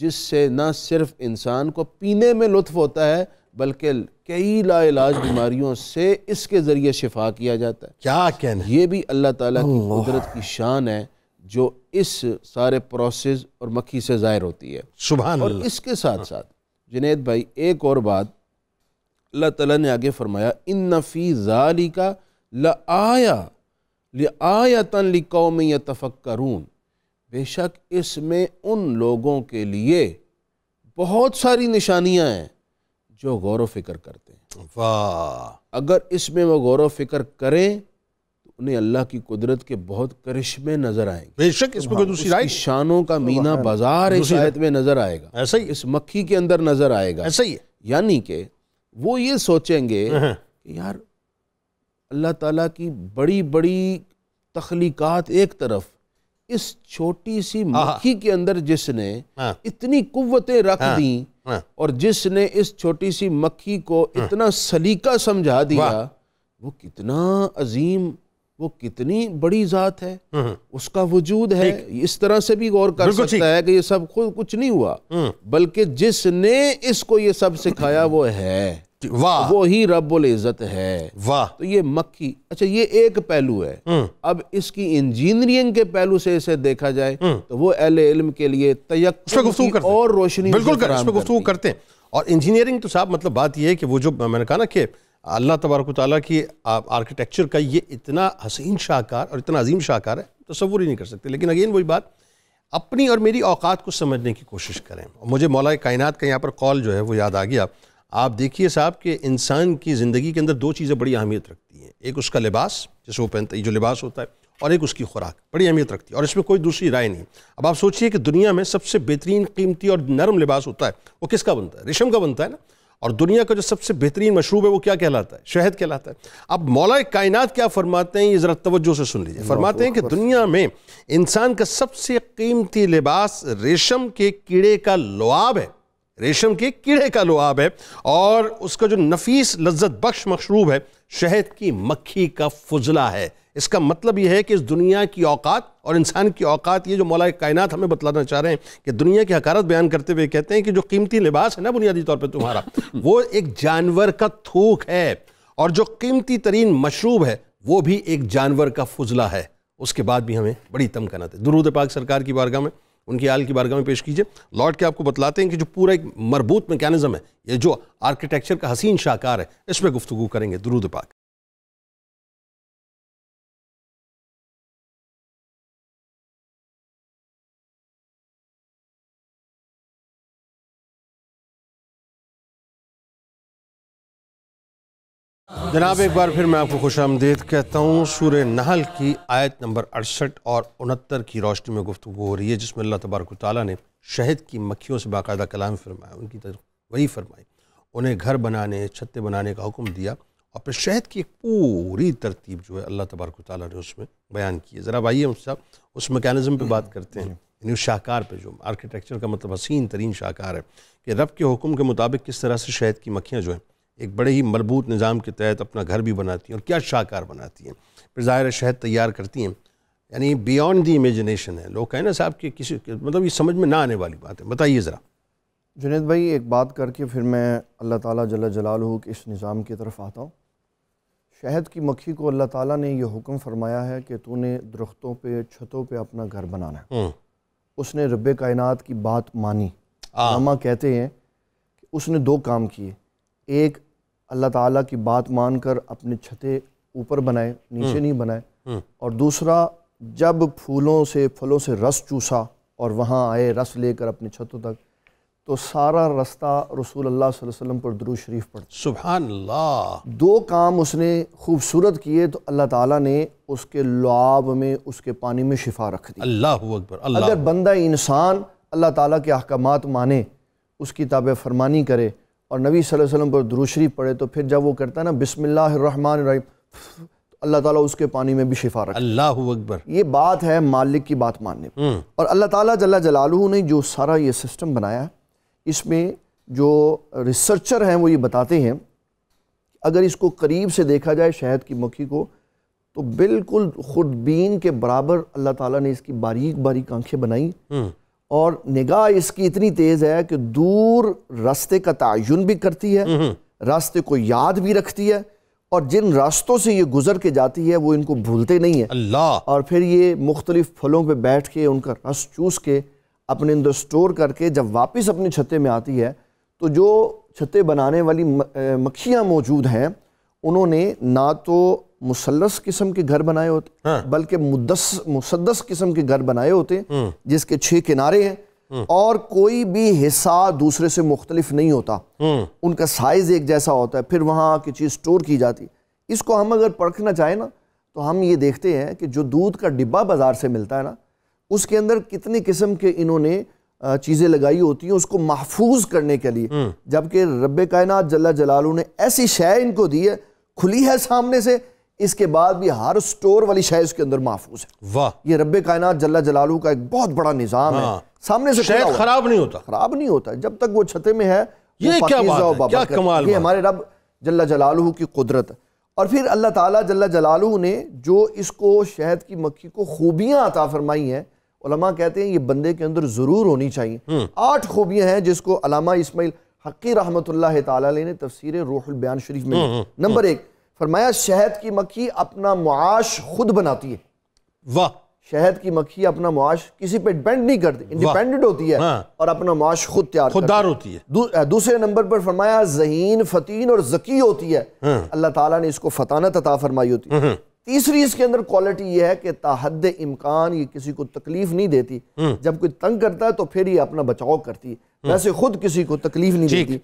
जिससे ना सिर्फ इंसान को पीने में लुत्फ होता है बल्कि कई लाइलाज बीमारियों से इसके ज़रिए शिफा किया जाता है क्या कहना ये भी अल्लाह ताला की कुदरत की शान है जो इस सारे प्रोसेस और मक्खी से ज़ाहिर होती है सुबह और इसके साथ साथ जुनेद भाई एक और बात अल्लाह तला ने आगे फरमाया इन नफ़ी ज़ाली का ल आया ल आया तन लिकौम यतफ़क्रून बेशक इसमें उन लोगों के लिए बहुत सारी निशानियाँ हैं जो गौर व फिक्र करते हैं वाह अगर इसमें वो गौर व फिक्र करें उन्हें अल्लाह की कुदरत के बहुत करिश्मे नजर आएंगे बेशक इसमें तो कोई दूसरी राय शानों का मीना तो बाजार इस आयत में नजर आएगा ऐसा ही इस मक्खी के अंदर नजर आएगा ऐसा ही यानी कि वो ये सोचेंगे हाँ, हाँ। कि यार अल्लाह ताला की बड़ी बड़ी तख्लीकत एक तरफ इस छोटी सी हाँ, मक्खी के अंदर जिसने इतनी कुतें रख दी और जिसने इस छोटी सी मक्खी को इतना सलीका समझा दिया वो कितना अजीम वो कितनी बड़ी ज़ात है हम्म। उसका वजूद है इस तरह से भी गौर कर सकता है कि ये सब खुद कुछ नहीं हुआ हम्म। बल्कि जिसने इसको ये सब सिखाया वो है वाह वो ही रबुल इज़्ज़त है वाह तो ये मक्खी अच्छा ये एक पहलू है हम्म। अब इसकी इंजीनियरिंग के पहलू से इसे देखा जाए तो वो एल इल्म के लिए तय और रोशनी बिल्कुल कर, करते हैं और इंजीनियरिंग तो साहब मतलब बात यह है कि वो जो मैंने कहा ना कि अल्लाह तबारक ताली की आर्किटेक्चर का ये इतना हसीन शाहकार और इतना अजीम शाहकार है तस्वुर ही नहीं कर सकते लेकिन अगेन वही बात अपनी और मेरी औकात को समझने की कोशिश करें मुझे मौला कायनत का यहाँ पर कॉल जो है वो याद आ गया आप देखिए साहब कि इंसान की ज़िंदगी के अंदर दो चीज़ें बड़ी अहमियत रखती हैं एक उसका लिबास जिसे वो पहनता है जो लिबास होता है और एक उसकी खुराक बड़ी अहमियत रखती है और इसमें कोई दूसरी राय नहीं अब आप सोचिए कि दुनिया में सबसे बेहतरीन कीमती और नरम लिबास होता है वो किसका बनता है रेशम का बनता है ना और दुनिया का जो सबसे बेहतरीन मशरूब है वो क्या कहलाता है शहद कहलाता है अब मौला कायनात क्या फरमाते हैं ये ज़रा तवज्जो से सुन लीजिए फरमाते हैं कि दुनिया में इंसान का सबसे कीमती लिबास रेशम के कीड़े का लुआब है रेशम के कीड़े का लुआब है और उसका जो नफीस लज्जत बख्श मशरूब है शहद की मक्खी का फजला है इसका मतलब यह है कि इस दुनिया की औकात और इंसान की औकात ये जो मौला कायनात हमें बतलाना चाह रहे हैं कि दुनिया की हकारत बयान करते हुए कहते हैं कि जो कीमती लिबास है ना बुनियादी तौर पर तुम्हारा वो एक जानवर का थूक है और जो कीमती तरीन मशरूब है वो भी एक जानवर का फजला है उसके बाद भी हमें बड़ी तमकनत है दरूद पाक सरकार की बारगाह में उनकी आल की बारगाह में पेश कीजिए लौट के आपको बतलाते हैं कि जो पूरा एक मरबूत मेकानिज़म है ये जो आर्किटेक्चर का हसीन शाहकार है इस पर गुफ्तु करेंगे दुरूद पाक जनाब एक बार फिर मैं आपको खुश आमदीद कहता हूँ सूर नहल की आयत नंबर अड़सठ और उनहत्तर की रोशनी में गुफ्तु हो रही है जिसमें अल्लाह तबारक ताली ने शहद की मक्खियों से बाकायदा कलाम फरमाया उनकी तरफ वही फरमाई उन्हें घर बनाने छत्ते बनाने का हुक्म दिया और फिर शहद की एक पूरी तरतीब जो है अल्लाह तबारक ताली ने उसमें बयान की है ज़रा भाई हम साहब उस मेकानिज़म पर बात करते हैं यानी उस शाहकार पर जो आर्किटेक्चर का मतलब हसीन तरीन शाहकार है कि रब के हुक्म के मुताबिक किस तरह से शहद की मक्खियाँ जो हैं एक बड़े ही मलबूत निज़ाम के तहत अपना घर भी बनाती हैं और क्या शाहकार बनाती हैं फिर ज़ाहिर शहद तैयार करती हैं यानी बियॉन्ड दी इमेजिनेशन है लोग कहें ना साहब कि किसी मतलब ये समझ में ना आने वाली बात है बताइए ज़रा जुनेद भाई एक बात करके फिर मैं अल्लाह ताला जल जलाल के इस निज़ाम की तरफ आता हूँ शहद की मक्खी को अल्लाह ताला ने यह हुक्म फरमाया है कि तूने दरख्तों पे छतों पे अपना घर बनाना है हम्म। उसने रब कायनात की बात मानी नामा हाँ। कहते हैं कि उसने दो काम किए एक अल्लाह ताला की बात मानकर अपने छते ऊपर बनाए नीचे हम्म। नहीं बनाए हम्म। और दूसरा जब फूलों से फलों से रस चूसा और वहाँ आए रस लेकर अपने छतों तक तो सारा रास्ता रसूल अल्लाह वसल्लम पर दरू शरीफ पढ़ता सुबहान अल्लाह दो काम उसने खूबसूरत किए तो अल्लाह ताला ने उसके लुआब में उसके पानी में शिफा रख दी अल्लाह अकबर अल्लाह अगर बंदा इंसान अल्लाह ताला के अहकाम माने उसकी ताब फरमानी करे और नबी सल्लल्लाहु अलैहि वसल्लम पर दुरुशरी पड़े तो फिर जब वो करता है ना बिसमिल्लर अल्लाह ताला उसके पानी में भी शिफा रखे अल्लाह अकबर ये बात है मालिक की बात मानने हम्म। और अल्लाह ताला जल्ला जलालू ने जो सारा ये सिस्टम बनाया इसमें जो रिसर्चर हैं वो ये बताते हैं अगर इसको करीब से देखा जाए शहद की मक्खी को तो बिल्कुल खुदबीन के बराबर अल्लाह ताला ने इसकी बारीक बारीक आंखें बनाई हम्म। और निगाह इसकी इतनी तेज़ है कि दूर रास्ते का तयन भी करती है हम्म। रास्ते को याद भी रखती है और जिन रास्तों से ये गुजर के जाती है वो इनको भूलते नहीं है अल्लाह और फिर ये मुख्तलिफ फलों पे बैठ के उनका रस चूस के अपने अंदर स्टोर करके जब वापस अपने छत्ते में आती है तो जो छत्ते बनाने वाली मक्खियाँ मौजूद हैं उन्होंने ना तो मुसलस किस्म के घर बनाए होते हाँ। बल्कि मुदस मुसदस किस्म के घर बनाए होते हैं हम्म। जिसके छः किनारे हैं हम्म। और कोई भी हिस्सा दूसरे से मुख्तलिफ नहीं होता हम्म। उनका साइज़ एक जैसा होता है फिर वहां की चीज़ स्टोर की जाती इसको हम अगर परखना चाहें ना तो हम ये देखते हैं कि जो दूध का डिब्बा बाज़ार से मिलता है ना उसके अंदर कितनी किस्म के इन्होंने चीज़ें लगाई होती हैं उसको महफूज करने के लिए जबकि रब कायनात जला जलालू ने ऐसी शय इनको दी है खुली है सामने से इसके बाद भी हर स्टोर वाली शय उसके अंदर महफूज है वाह ये रब कायना जल्ला जलालू का एक बहुत बड़ा निज़ाम हाँ। है सामने से खराब नहीं होता खराब नहीं होता जब तक वो छते में है ये क्या बात है, क्या कमाल ये हमारे रब जल्ला जलालू की कुदरत और फिर अल्लाह ताला जल्ला जलालू ने जो इसको शहद की मक्खी को खूबियां अता फरमाई हैं उलमा कहते हैं ये बंदे के अंदर ज़रूर होनी चाहिए हम्म। आठ खूबियां हैं जिसको अलामा इस्माइल हकी रहमत ने तफसर रूहल बयान शरीफ में हम्म, हम्म, नंबर एक फरमाया शहद की मक्खी अपना मुआश खुद बनाती है वाह शहद की मक्खी अपना मुआश किसी पे डिपेंड नहीं करती इंडिपेंडेंट होती है हाँ। और अपना मुआश खुद तैयार खुददार होती है दू, दूसरे नंबर पर फरमाया जहीन फतीन और जकी होती है हाँ। अल्लाह ताला ने इसको फताना तथा फरमाई होती है हम्म। तीसरी इसके अंदर क्वालिटी यह है कि ताहद इम्कान ये किसी को तकलीफ नहीं देती हम्म। जब कोई तंग करता है तो फिर ये अपना बचाव करती है हम्म। वैसे खुद किसी को तकलीफ नहीं देती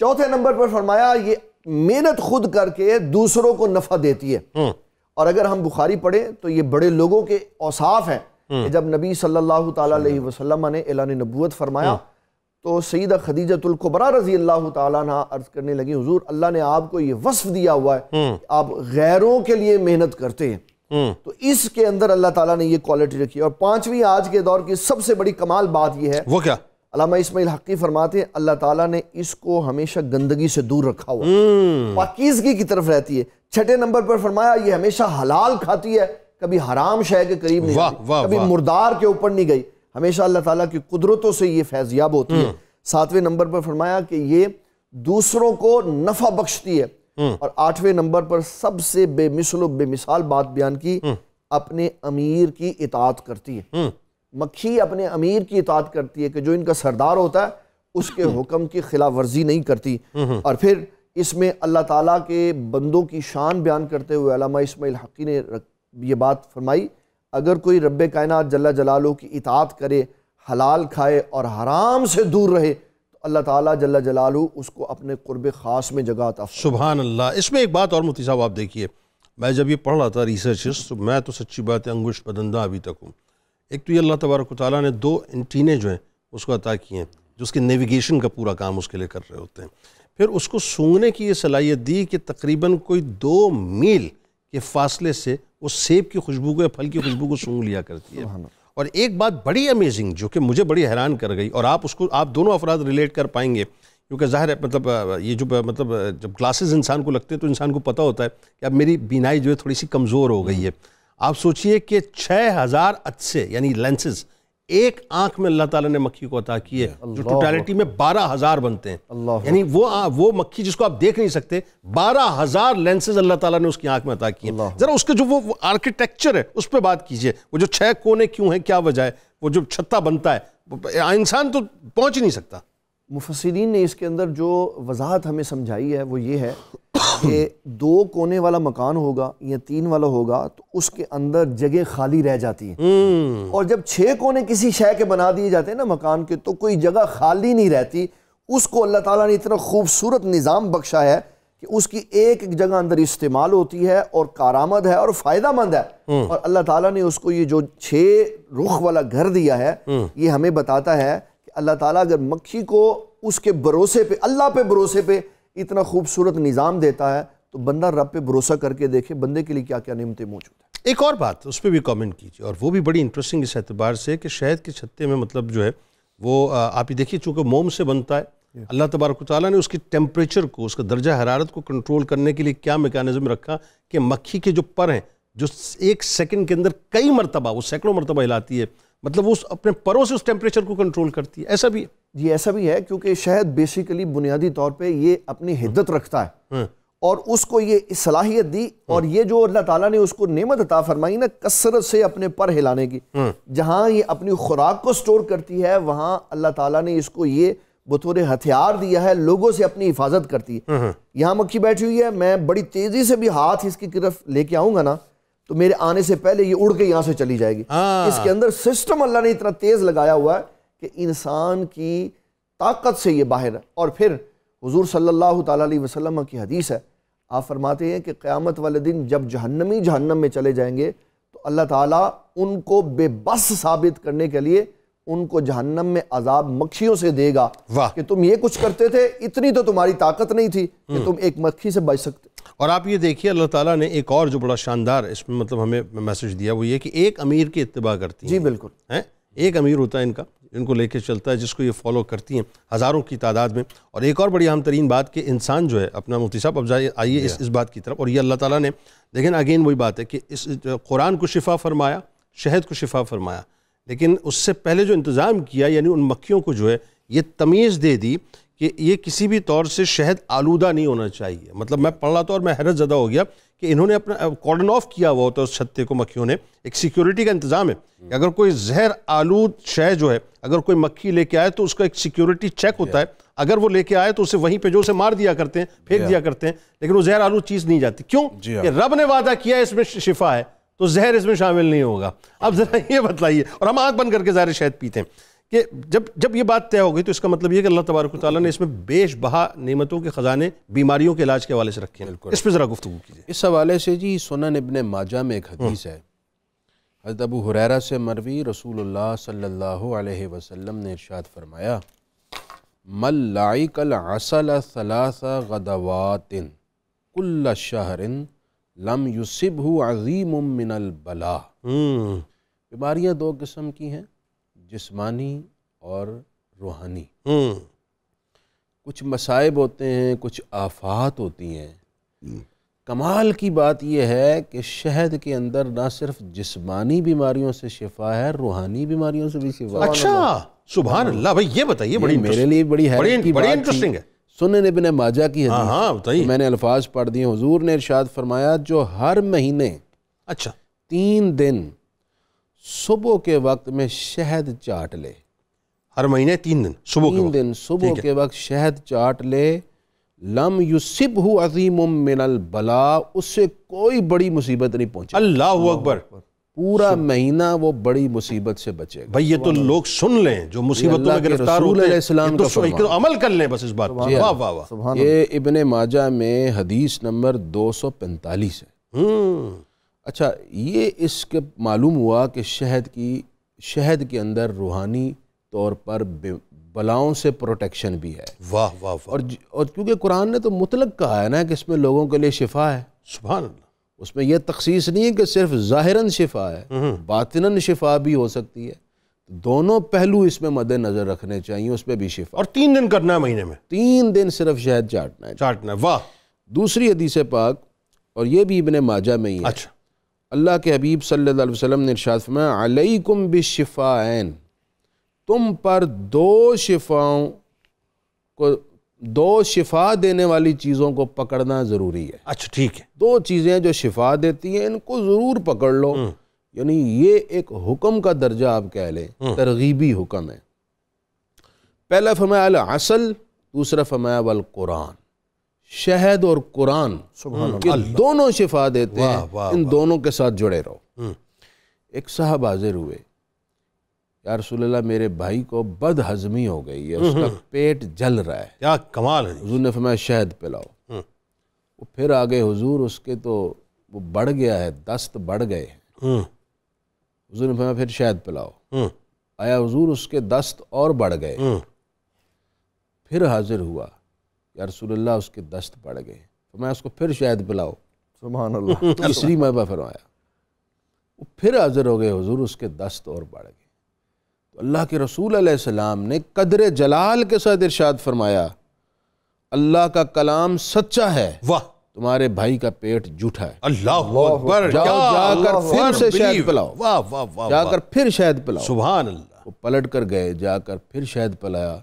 चौथे नंबर पर फरमाया ये मेहनत खुद करके दूसरों को नफा देती है हम्म। और अगर हम बुखारी पढ़ें तो ये बड़े लोगों के औसाफ हैं हम्म। कि जब नबी सल्लल्लाहु अलैहि वसल्लम ने एलान नबूत फरमाया हम्म। तो सईदा खदीजतुल्कुबरा रजी अल्लाह तर्ज अर्ज करने लगी हजूर अल्लाह ने आपको ये वस्फ दिया हुआ है आप गैरों के लिए मेहनत करते हैं तो इसके अंदर अल्लाह ताला ने ये क्वालिटी रखी है और पांचवी आज के दौर की सबसे बड़ी कमाल बात यह है वो क्या अलामा इसमाइल हकी फरमाते अल्लाह ताला ने इसको हमेशा गंदगी से दूर रखा हुआ हम्म। पाकिजगी की तरफ रहती है छठे नंबर पर फरमाया ये हमेशा हलाल खाती है कभी हराम शह के करीब नहीं वा, वा, कभी मुर्दार के ऊपर नहीं गई हमेशा अल्लाह ताला की कुदरतों से ये फैजियाब होती है हम्म। सातवें नंबर पर फरमाया कि ये दूसरों को नफा बख्शती है हम्म। और आठवें नंबर पर सबसे बेमिसल बेमिसाल बात बयान की अपने अमीर की इतात करती है मक्खी अपने अमीर की इतात करती है कि जो इनका सरदार होता है उसके हम्म। हुक्म की खिलाफ वर्जी नहीं करती हम्म। और फिर इसमें अल्लाह ताला के बंदों की शान बयान करते हुए अलामा इस्माइल हकी ने ये बात फरमाई अगर कोई रब कायनात जल्ला जलालो की इतात करे हलाल खाए और हराम से दूर रहे तो अल्लाह ताला जल्ला जलालू उसको अपने कुर्ब ख़ास में जगह था सुबह अल्लाह इसमें एक बात और मोती साहब आप देखिए मैं जब ये पढ़ रहा था रिसर्च तो मैं तो सच्ची बात है अंगुश बदंदा अभी तक हूँ एक तो ये अल्लाह तबारक ताली ने दो एंटीने जो हैं उसको अता किए हैं जो उसके नेविगेशन का पूरा काम उसके लिए कर रहे होते हैं फिर उसको सूंघने की ये सलाहियत दी कि तकरीबन कोई दो मील के फासले से वो सेब की खुशबू को या फल की खुशबू को सूंघ लिया करती है और एक बात बड़ी अमेजिंग जो कि मुझे बड़ी हैरान कर गई और आप उसको आप दोनों अफराद रिलेट कर पाएंगे क्योंकि ज़ाहिर है मतलब ये जो मतलब जब ग्लासेस इंसान को लगते हैं तो इंसान को पता होता है कि अब मेरी बीनाई जो है थोड़ी सी कमज़ोर हो गई है आप सोचिए कि छः हज़ार अच्छे यानी लेंसेज एक आंख में अल्लाह ताला ने मक्खी को अता की है जो टोटलिटी में बारह हज़ार बनते हैं यानी वो आ, वो मक्खी जिसको आप देख नहीं सकते बारह हज़ार लेंसेज अल्लाह ताला ने उसकी आंख में अता की है ज़रा उसके जो वो, वो आर्किटेक्चर है उस पर बात कीजिए वो जो छः कोने क्यों हैं क्या वजह है वो जो छत्ता बनता है इंसान तो पहुँच ही नहीं सकता मुफसरीन ने इसके अंदर जो वजाहत हमें समझाई है वो ये है कि दो कोने वाला मकान होगा या तीन वाला होगा तो उसके अंदर जगह खाली रह जाती है हम्म। और जब छह कोने किसी शह के बना दिए जाते हैं ना मकान के तो कोई जगह खाली नहीं रहती उसको अल्लाह ताला ने इतना खूबसूरत निज़ाम बख्शा है कि उसकी एक एक जगह अंदर इस्तेमाल होती है और कारामद है और फ़ायदा मंद है हम्म। और अल्लाह ताला ने उसको ये जो छः रुख वाला घर दिया है हम्म। ये हमें बताता है कि अल्लाह ताला अगर मक्खी को उसके भरोसे पे अल्लाह पे भरोसे पे इतना खूबसूरत निज़ाम देता है तो बंदा रब पे भरोसा करके देखे बंदे के लिए क्या क्या नियमतें मौजूद हैं एक और बात उस पर भी कमेंट कीजिए और वो भी बड़ी इंटरेस्टिंग इस एतबार से कि शहद के छत्ते में मतलब जो है वो आप ही देखिए चूँकि मोम से बनता है अल्लाह तबारक ताली ने उसकी टेम्परेचर को उसका दर्जा हरारत को कंट्रोल करने के लिए क्या मेकानिज़म रखा कि मक्खी के जो पर हैं जो एक सेकंड के अंदर कई मरतबा वो सैकड़ों मरतबा हिलाती है मतलब उस अपने परों से उस टेम्परेचर को कंट्रोल करती है ऐसा भी है जी ऐसा भी है क्योंकि शहद बेसिकली बुनियादी तौर पे ये अपनी हिद्दत रखता है हाँ। और उसको ये सलाहियत दी और हाँ। ये जो अल्लाह ताला ने उसको नेमत अता फरमाई ना कसरत से अपने पर हिलाने की हाँ। जहाँ ये अपनी खुराक को स्टोर करती है वहाँ अल्लाह ताला ने इसको ये बतौर हथियार दिया है लोगों से अपनी हिफाजत करती है यहाँ मक्खी बैठी हुई है मैं बड़ी तेज़ी से भी हाथ इसकी तरफ लेके आऊंगा ना तो मेरे आने से पहले ये उड़ के यहाँ से चली जाएगी हाँ। इसके अंदर सिस्टम अल्लाह ने इतना तेज़ लगाया हुआ है कि इंसान की ताकत से ये बाहर है और फिर हुजूर सल्लल्लाहु अलैहि वसल्लम की हदीस है आप फरमाते हैं कि क़्यामत वाले दिन जब जहन्नमी जहन्नम में चले जाएंगे तो अल्लाह ताला उनको बेबस साबित करने के लिए उनको जहन्नम में अजाब मक्खियों से देगा कि तुम ये कुछ करते थे इतनी तो तुम्हारी ताकत नहीं थी कि हम्म। तुम एक मक्खी से बच सकते और आप ये देखिए अल्लाह ताला ने एक और जो बड़ा शानदार इसमें मतलब हमें मैसेज दिया वो ये कि एक अमीर की इतबा करती है जी बिल्कुल हैं एक अमीर होता है इनका इनको लेके चलता है जिसको ये फॉलो करती हैं हज़ारों की तादाद में और एक और बड़ी अहम तरीन बात कि इंसान जो है अपना मुफ्ती साहब अब आइए इस इस बात की तरफ और ये अल्लाह ताला ने देखें अगेन वही बात है कि इस कुरान को शिफा फरमाया शहद को शिफा फरमाया लेकिन उससे पहले जो इंतज़ाम किया यानी उन मक्खियों को जो है ये तमीज़ दे दी कि ये किसी भी तौर से शहद आलूदा नहीं होना चाहिए मतलब मैं पढ़ रहा था और मैं हैरत ज़दा हो गया कि इन्होंने अपना कॉर्डन ऑफ किया हुआ होता है उस छत्ते को मक्खियों ने एक सिक्योरिटी का इंतज़ाम है कि अगर कोई जहर आलूद शह जो है अगर कोई मक्खी लेके आए तो उसका एक सिक्योरिटी चेक होता है अगर वो लेके आए तो उसे वहीं पे जो उसे मार दिया करते हैं फेंक दिया करते हैं लेकिन वो जहर आलू चीज़ नहीं जाती क्यों हाँ। रब ने वादा किया है इसमें शिफा है तो जहर इसमें शामिल नहीं होगा अब ज़रा ये बतलाइए और हम आँख बंद करके ज़ाहिर शहद पीते हैं कि जब जब ये बात तय हो गई तो इसका मतलब ये कि अल्लाह तबारक ताली ने इसमें बेश बहा नियमतों के ख़जाने बीमारियों के इलाज के हवाले से रखे हैं बिल्कुल इस पर ज़रा गुफ्तु कीजिए इस हवाले से जी सुनन इबन माजा में एक हदीस हम्म। है हजरत अबू हुरैरा से मरवी रसूलुल्लाह सल्लल्लाहु अलैहि वसल्लम ने इरशाद फरमाया मल्लाई कल असल सलासा गदवातिन कुल्ला शहरिन लम हु अज़ीम मिनलबला हम्म। बीमारियाँ दो किस्म की हैं जिस्मानी और रूहानी हम्म। कुछ मसाइब होते हैं कुछ आफात होती हैं हम्म। कमाल की बात यह है कि शहद के अंदर ना सिर्फ जिस्मानी बीमारियों से शिफा है रूहानी बीमारियों से भी शिफा अच्छा सुबह अल्लाह भाई ये बताइए बड़ी मेरे लिए बड़ी है बड़ी इंटरेस्टिंग है सुनने ने बिना माजा की हाँ हाँ तो मैंने अल्फाज पढ़ दिए हजूर ने इरशाद फरमाया जो हर महीने अच्छा तीन दिन सुबह के वक्त में शहद चाट ले हर महीने तीन दिन सुबह तीन दिन सुबह के वक्त शहद चाट ले लम युसिब हु अजीम मिनल बला उससे कोई बड़ी मुसीबत नहीं पहुंची अल्लाह अकबर पूरा महीना वो बड़ी मुसीबत से बचेगा भाई ये तो लोग सुन लें जो मुसीबत में गिरफ्तार तो, तो अमल कर लें बस इस बात वाह वाह वाह ये इबन माजा में हदीस नंबर 245 है हम्म। अच्छा ये इसके मालूम हुआ कि शहद की शहद के अंदर रूहानी तौर पर बलाओं से प्रोटेक्शन भी है वाह वाह और और क्योंकि कुरान ने तो मुतलक कहा है ना कि इसमें लोगों के लिए शिफा है सुबह उसमें यह तखसीस नहीं है कि सिर्फ ज़ाहिरन शिफा है हम्म। बातिनन शिफा भी हो सकती है दोनों पहलू इसमें मद्द नज़र रखने चाहिए उस पर भी शिफा और तीन दिन करना है महीने में तीन दिन सिर्फ शहद चाटना है चाटना है वाह दूसरी हदीस पाक और ये भी इबन माजा में ही है अच्छा अल्लाह के हबीब सल्लल्लाहु अलैहि वसल्लम ने इरशाद फरमाया अलैकुम बिशिफाएन तुम पर दो शिफाओं को दो शिफा देने वाली चीज़ों को पकड़ना ज़रूरी है अच्छा ठीक है दो चीज़ें जो शिफा देती हैं इनको ज़रूर पकड़ लो हम्म। यानी ये एक हुक्म का दर्जा आप कह लें हम्म। तरगीबी हुक्म है पहला फमाया असल दूसरा फमाया वल कुरान शहद और कुरान हम्म, ये दोनों शिफा देते हैं इन दोनों के साथ जुड़े रहो एक साहब हाजिर हुए या रसोल्ला मेरे भाई को बद हजमी हो गई है उसका हम्म, हम्म। पेट जल रहा है क्या कमाल है हजूर ने फरमाया शहद पिलाओ हम्म। वो फिर आ गए हजूर उसके तो वो बढ़ गया है दस्त बढ़ गए हैं हजूर ने फरमाया फिर शहद पिलाओ आया हजूर उसके दस्त और बढ़ गए फिर हाजिर हुआ या रसोल्ला उसके दस्त बढ़ गए तो मैं उसको फिर शहद पिलाओ सुबह तीसरी मरबा फरमाया वो फिर हाजिर हो गए हजूर उसके दस्त और बढ़ गए अल्लाह के रसूल सलाम ने कदर जलाल के साथ इरशाद फरमाया अल्लाह का कलाम सच्चा है वाह तुम्हारे भाई का पेट झूठा है अल्लाह अकबर जाओ जाकर फिर से शहद पिलाओ वाह वाह वाह जाकर फिर शहद पिलाओ सुबह अल्लाह वो पलट कर गए जाकर फिर शहद पिलाया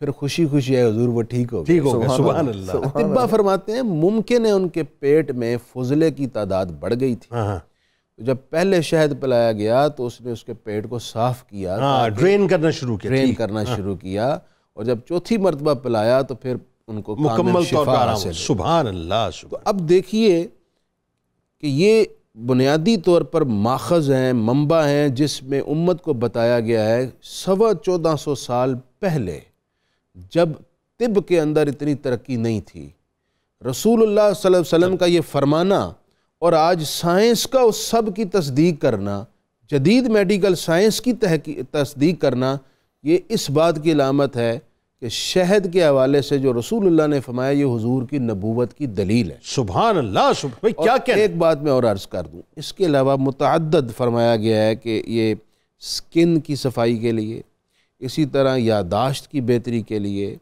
फिर खुशी खुशी आए हजूर वो ठीक हो ठीक हो सुबह अल्लाह तिब्बा फरमाते हैं मुमकिन है उनके पेट में फजले की तादाद बढ़ गई थी हाँ, हाँ। तो जब पहले शहद पिलाया गया तो उसने उसके पेट को साफ किया हाँ, ड्रेन करना शुरू किया ड्रेन करना हाँ। शुरू किया और जब चौथी मरतबा पिलाया तो फिर उनको मुकम्मल तौर पर सुबह अल्लाह तो अब देखिए कि ये बुनियादी तौर पर माखज हैं मम्बा हैं जिसमें उम्मत को बताया गया है सवा चौदह सौ साल पहले जब तिब के अंदर इतनी तरक्की नहीं थी अलैहि वसल्लम का ये फरमाना और आज साइंस का उस सब की तस्दीक करना जदीद मेडिकल साइंस की तस्दीक करना ये इस बात की लामत है कि शहद के हवाले से जो रसूलुल्लाह ने फरमाया ये हुजूर की नबूवत की दलील है सुबह अल्लाह सुबह क्या क्या एक बात मैं और अर्ज़ कर दूँ इसके अलावा मुतद फरमाया गया है कि ये स्किन की सफाई के लिए इसी तरह यादाश्त की बेहतरी के लिए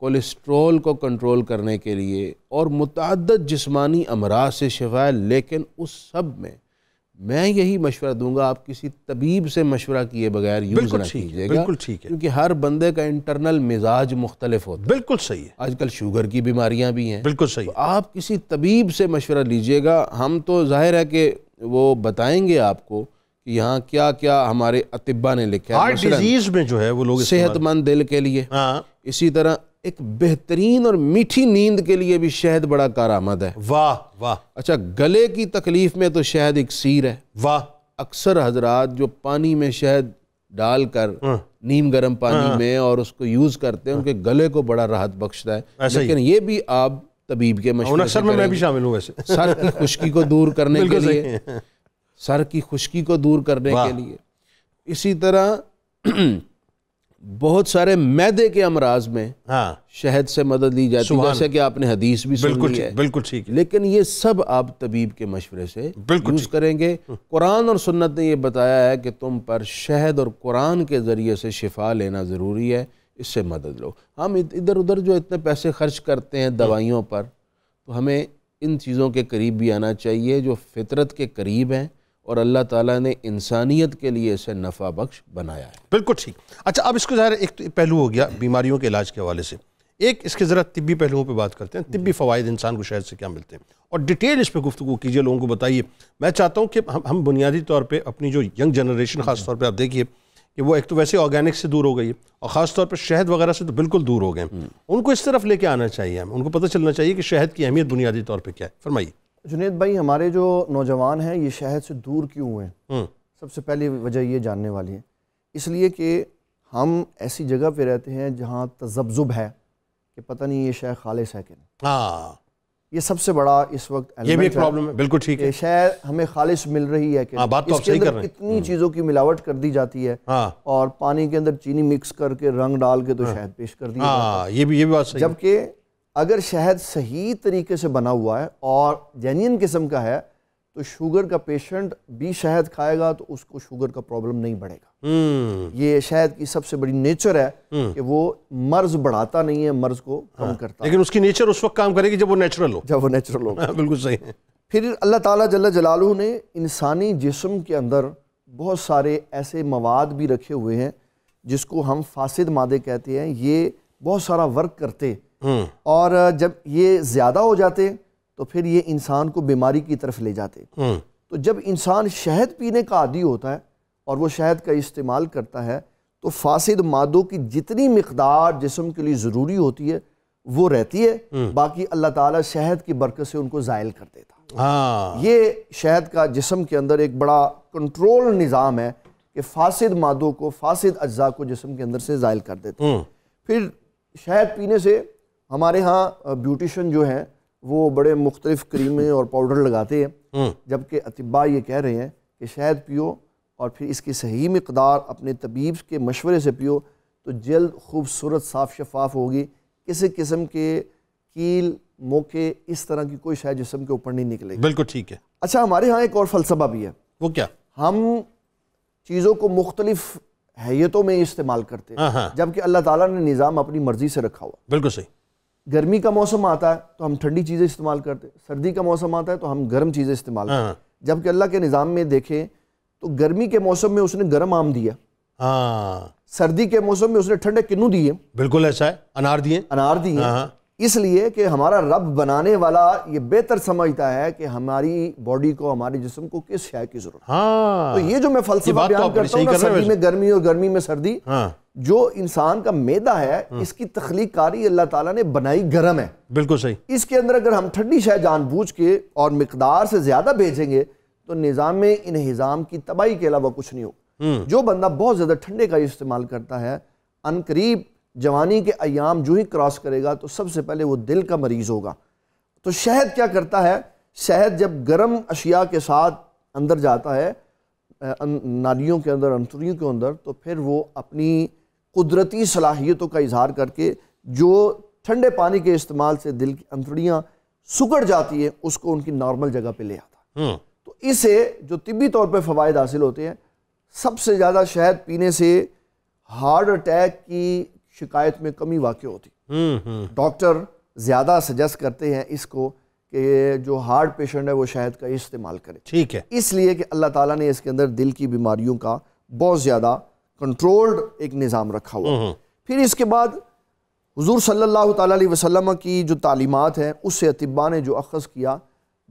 कोलेस्ट्रोल को कंट्रोल करने के लिए और मुतद जिसमानी अमराज से शफा लेकिन उस सब में मैं यही मशवरा दूंगा आप किसी तबीब से मशवरा किए बगैर यूज ना कीजिएगा बिल्कुल ठीक है क्योंकि हर बंदे का इंटरनल मिजाज मुख्तलिफ होता है बिल्कुल सही है आजकल शुगर की बीमारियां भी हैं बिल्कुल सही तो आप किसी तबीब से मशवरा लीजिएगा हम तो जाहिर है कि वो बताएंगे आपको कि यहाँ क्या क्या हमारे अतिबा ने लिखा है में जो है वो लोग सेहतमंद दिल के लिए हाँ। इसी तरह एक बेहतरीन और मीठी नींद के लिए भी शहद बड़ा कारामद है वाह वाह अच्छा गले की तकलीफ में तो शहद एक सीर है वाह अक्सर हजरात जो पानी में शहद डालकर हाँ। नीम गर्म पानी हाँ। में और उसको यूज करते हैं उनके गले को बड़ा राहत बख्शता है लेकिन ये भी आप तबीब के मशहूर सर में मैं भी शामिल हूँ सर की खुशकी को दूर करने के लिए सर की खुशकी को दूर करने के लिए इसी तरह बहुत सारे मैदे के अमराज में हाँ शहद से मदद ली जाती है जैसे कि आपने हदीस भी बिल्कुल है बिल्कुल ठीक है लेकिन ये सब आप तबीब के मशवरे से बिल्कुल यूज करेंगे हम्म। कुरान और सुन्नत ने ये बताया है कि तुम पर शहद और कुरान के ज़रिए से शिफा लेना ज़रूरी है इससे मदद लो हम इधर उधर जो इतने पैसे खर्च करते हैं हम्म। दवाइयों पर तो हमें इन चीज़ों के करीब भी आना चाहिए जो फितरत के करीब हैं और अल्लाह ताला ने इंसानियत के लिए इसे नफा बख्श बनाया है बिल्कुल ठीक अच्छा अब इसको ज़ाहिर एक तो पहलू हो गया बीमारियों के इलाज के हवाले से एक इसके ज़रा तिबी पहलुओं पे बात करते हैं तिबी फ़वाद इंसान को शहर से क्या मिलते हैं और डिटेल इस पर गुफ्तु कीजिए लोगों को बताइए मैं चाहता हूँ कि हम हम बुनियादी तौर पर अपनी जो यंग जनरेशन ख़ास तौर पर आप देखिए कि वो एक तो वैसे ऑर्गेनिक से दूर हो गई है और ख़ास तौर पर शहद वगैरह से तो बिल्कुल दूर हो गए हम्म। उनको इस तरफ लेके आना चाहिए हमें उनको पता चलना चाहिए कि शहद की अहमियत बुनियादी तौर पर क्या है फरमाइए जुनेद भाई हमारे जो नौजवान हैं ये शहर से दूर क्यों हुए हैं हम्म। सबसे पहली वजह ये जानने वाली है इसलिए कि हम ऐसी जगह पे रहते हैं जहाँ तजब्जुब है कि पता नहीं ये शहर खालिश है कि नहीं हाँ ये सबसे बड़ा इस वक्त ये भी एक प्रॉब्लम है बिल्कुल ठीक है शायद हमें खालिश मिल रही है कि आ, हाँ, बात तो इसके अंदर इतनी हम्म। चीज़ों की मिलावट कर दी जाती है आ, हाँ। और पानी के अंदर चीनी मिक्स करके रंग डाल के तो हाँ। शहद पेश कर दिया ये भी ये भी बात जबकि अगर शहद सही तरीके से बना हुआ है और जेन्यन किस्म का है तो शुगर का पेशेंट भी शहद खाएगा तो उसको शुगर का प्रॉब्लम नहीं बढ़ेगा हम्म। ये शहद की सबसे बड़ी नेचर है हम्म। कि वो मर्ज बढ़ाता नहीं है मर्ज को कम हाँ। करता लेकिन उसकी नेचर उस वक्त काम करेगी जब वो नेचुरल हो जब वो नेचुरल हो हाँ, बिल्कुल सही है फिर अल्लाह ताला जल्ला जलालू ने इंसानी जिसम के अंदर बहुत सारे ऐसे मवाद भी रखे हुए हैं जिसको हम फासिद मादे कहते हैं ये बहुत सारा वर्क करते हैं हम्म। और जब ये ज़्यादा हो जाते तो फिर ये इंसान को बीमारी की तरफ ले जाते हम्म। तो जब इंसान शहद पीने का आदि होता है और वो शहद का इस्तेमाल करता है तो फासिद मादों की जितनी मकदार जिसम के लिए ज़रूरी होती है वो रहती है हम्म। बाकी अल्लाह ताला शहद की बरकत से उनको ज़ायल कर देता हाँ। ये शहद का जिसम के अंदर एक बड़ा कंट्रोल निज़ाम है कि फासिद मादों को फासिद अज्जा को जिसम के अंदर से ज़ायल कर देते फिर शहद पीने से हमारे यहाँ ब्यूटिशन जो है वो बड़े मुख्तलिफ क्रीमें और पाउडर लगाते हैं हम्म। जबकि अतिबा ये कह रहे हैं कि शहद पियो और फिर इसकी सही मकदार अपने तबीब के मशवरे से पियो तो जल्द खूबसूरत साफ शफाफ होगी किसी किस्म के कील मौके इस तरह की कोई शायद जिसम के ऊपर नहीं निकलेगी बिल्कुल ठीक है अच्छा हमारे यहाँ एक और फलसफा भी है वो क्या हम चीज़ों को मुख्तलिफ हैतों में इस्तेमाल करते हैं हाँ, हाँ। जबकि अल्लाह ताला ने निज़ाम अपनी मर्ज़ी से रखा हुआ बिल्कुल सही गर्मी का मौसम आता है तो हम ठंडी चीज़ें इस्तेमाल करते हैं सर्दी का मौसम आता है तो हम गर्म चीज़ें इस्तेमाल हाँ। करते हैं जबकि अल्लाह के निज़ाम में देखें तो गर्मी के मौसम में उसने गर्म आम दिया हाँ। सर्दी के मौसम में उसने ठंडे किन्नू दिए बिल्कुल ऐसा है अनार दिए अनार दिए हाँ, इसलिए कि हमारा रब बनाने वाला ये बेहतर समझता है कि हमारी बॉडी को हमारे जिस्म को किस शय की जरूरत हाँ। तो ये जो मैं फलसफा तो बयान करता हूँ सर्दी में गर्मी और गर्मी में सर्दी हाँ। जो इंसान का मैदा है हम्म। इसकी तख्लीक कारी अल्लाह ताला ने बनाई गर्म है बिल्कुल सही इसके अंदर अगर हम ठंडी शह जानबूझ के और मकदार से ज़्यादा भेजेंगे तो निज़ाम इन हिजाम की तबाही के अलावा कुछ नहीं हो हम्म। जो बंदा बहुत ज़्यादा ठंडे का इस्तेमाल करता है अनकरीब जवानी के अयाम जो ही क्रॉस करेगा तो सबसे पहले वो दिल का मरीज़ होगा तो शहद क्या करता है शहद जब गर्म अशिया के साथ अंदर जाता है नालियों के अंदर अंतरियों के अंदर तो फिर वो अपनी कुदरती सलाहियतों का इजहार करके जो ठंडे पानी के इस्तेमाल से दिल की अंतड़ियाँ सुकड़ जाती हैं उसको उनकी नॉर्मल जगह पर ले आता हम्म। तो इसे जो तिबी तौर पर फ़वाद हासिल होते हैं सबसे ज़्यादा शहद पीने से हार्ट अटैक की शिकायत में कमी वाक़ होती हम्म, हम्म। डॉक्टर ज़्यादा सजेस्ट करते हैं इसको कि जो हार्ट पेशेंट है वो शहद का इस्तेमाल करें ठीक है इसलिए कि अल्लाह ताला ने इसके अंदर दिल की बीमारियों का बहुत ज़्यादा कंट्रोल्ड एक निज़ाम रखा हुआ हम्म। फिर इसके बाद हजूर सल्ला वसम की जो तालीमत हैं उससे अतिबा ने जो अखज़ किया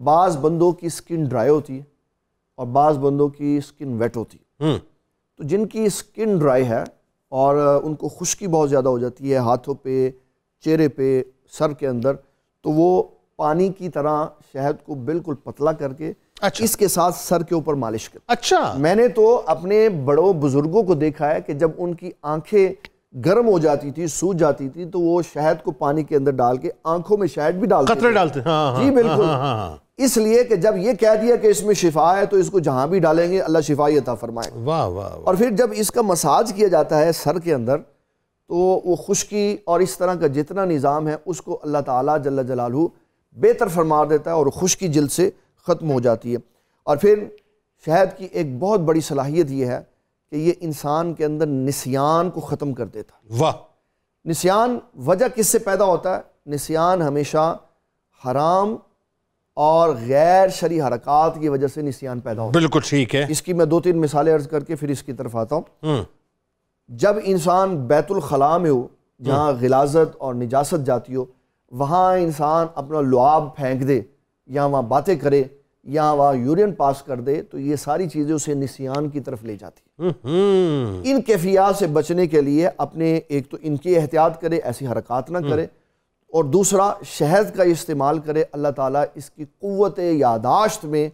बाज़ बंदों की स्किन ड्राई होती है और बाज़ बंदों की स्किन वेट होती है हम्म। तो जिनकी स्किन ड्राई है और उनको खुश्की बहुत ज़्यादा हो जाती है हाथों पे चेहरे पे सर के अंदर तो वो पानी की तरह शहद को बिल्कुल पतला करके अच्छा इसके साथ सर के ऊपर मालिश कर अच्छा मैंने तो अपने बड़ों बुजुर्गों को देखा है कि जब उनकी आंखें गर्म हो जाती थी सूज जाती थी तो वो शहद को पानी के अंदर डाल के आंखों में शहद भी डालते कतरे डालते हाँ, हाँ, जी हाँ, बिल्कुल हाँ, हाँ, हाँ, इसलिए कि जब ये कह दिया कि इसमें शिफा है तो इसको जहां भी डालेंगे अल्लाह शिफाई था फरमाए वाह वाह और फिर जब इसका मसाज किया जाता है सर के अंदर तो वो खुश्की और इस तरह का जितना निज़ाम है उसको अल्लाह ताला जल्ला जलालू बेहतर फरमा देता है और खुश्की जल्द से ख़त्म हो जाती है और फिर शहद की एक बहुत बड़ी सलाहियत यह है कि ये इंसान के अंदर नसियान को ख़त्म कर देता है वाह नसियान वजह किससे पैदा होता है नसियान हमेशा हराम और गैर शरी हरकत की वजह से नसियान पैदा होता है बिल्कुल ठीक है इसकी मैं दो तीन मिसालें अर्ज करके फिर इसकी तरफ आता हूँ हम्म। जब इंसान बैतुलखला में हो जहाँ हम्म। गिलाजत और निजात जाती हो वहाँ इंसान अपना लुआब फेंक दे या वहाँ बातें करे या वहाँ यूरियन पास कर दे तो ये सारी चीज़ें उसे निसियान की तरफ ले जाती है हम्म। इन कैफियात से बचने के लिए अपने एक तो इनकी एहतियात करे ऐसी हरकत ना हम्म। करे और दूसरा शहद का इस्तेमाल करे अल्लाह ताला इसकी क़वत यादाश्त में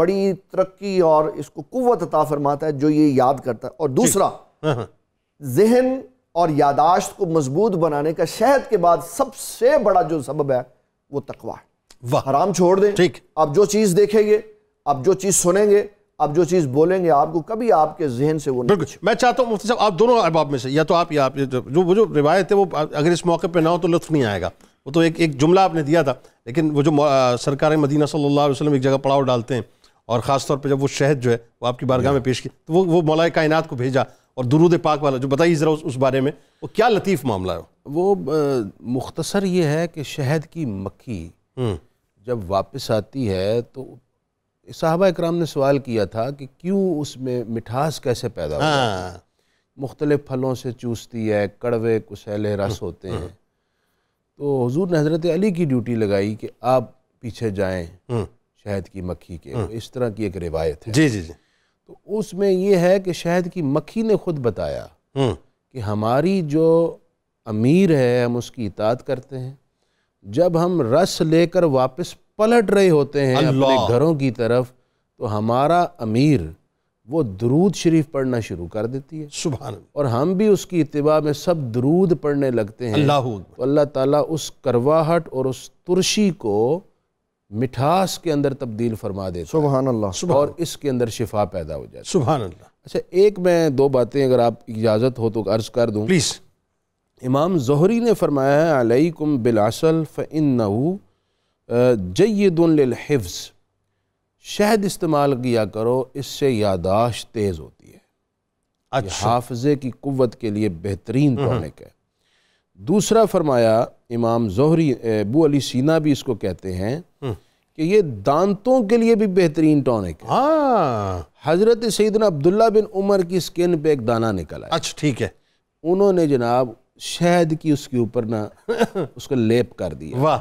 बड़ी तरक्की और इसको क़वत अता फरमाता है जो ये याद करता है और दूसरा हाँ, हाँ। जहन और यादाश्त को मजबूत बनाने का शहद के बाद सबसे बड़ा जो सबब है वो तकवा है हराम छोड़ दें ठीक आप जो चीज़ देखेंगे आप जो चीज़ सुनेंगे आप जो चीज़ बोलेंगे आपको कभी आपके जहन से वो बिल्कुल मैं चाहता हूँ मुफ्ती साहब आप दोनों अहबाब में से या तो आप या आप जो वो जो रिवायत है वो अगर इस मौके पर ना हो तो लुत्फ नहीं आएगा वो तो एक एक जुमला आपने दिया था लेकिन वो जो सरकार मदीना सल्लल्लाहु अलैहि वसल्लम एक जगह पड़ाव डालते हैं और ख़ास तौर पर जब वो शहद जो है वो आपकी बारगाह में पेश की तो वो वो मौलाए कायनात को भेजा और दुरूद पाक वाला जो बताइए ज़रा उस, उस बारे में वो क्या लतीफ़ मामला है वो मुख्तसर ये है कि शहद की मक्खी हम्म। जब वापस आती है तो साहबा इक्राम ने सवाल किया था कि क्यों उसमें मिठास कैसे पैदा होती हाँ। है मुख्तलिफ फलों से चूसती है कड़वे कुशैले रस हम्म। होते हैं हम्म। तो हजूर ने हज़रत अली की ड्यूटी लगाई कि आप पीछे जाए शहद की मक्खी के तो इस तरह की एक रिवायत है जी जी जी तो उसमें यह है कि शहद की मक्खी ने खुद बताया कि हमारी जो अमीर है हम उसकी इतात करते हैं जब हम रस लेकर वापस पलट रहे होते हैं अपने घरों की तरफ तो हमारा अमीर वो दरूद शरीफ पढ़ना शुरू कर देती है सुबह और हम भी उसकी इतबा में सब दरूद पढ़ने लगते हैं अल्लाह तो अल्लाह ताला उस करवाहट और उस तुरशी को मिठास के अंदर तब्दील फरमा दे सुबह अल्लाह और इसके अंदर शिफा पैदा हो जाए सुबह अल्लाह अच्छा एक मैं दो बातें अगर आप इजाज़त हो तो अर्ज़ कर दूँ प्लीज़ इमाम जहरी ने फरमाया है अलैकुम बिलासल फ़िन जयदुल्हिफ्ज़ शहद इस्तेमाल किया करो इससे यादाश्त तेज़ होती है अच्छा हाफजे की कुत के लिए बेहतरीन हम्म। टॉनिक है दूसरा फरमाया इमाम जहरी अबू अली सीना भी इसको कहते हैं हम्म। कि ये दांतों के लिए भी बेहतरीन टॉनिक है हाँ। हजरत सैदन अब्दुल्ला बिन उमर की स्किन पे एक दाना निकला अच्छा ठीक है उन्होंने जनाब शायद की उसके ऊपर ना उसको लेप कर दिया वाह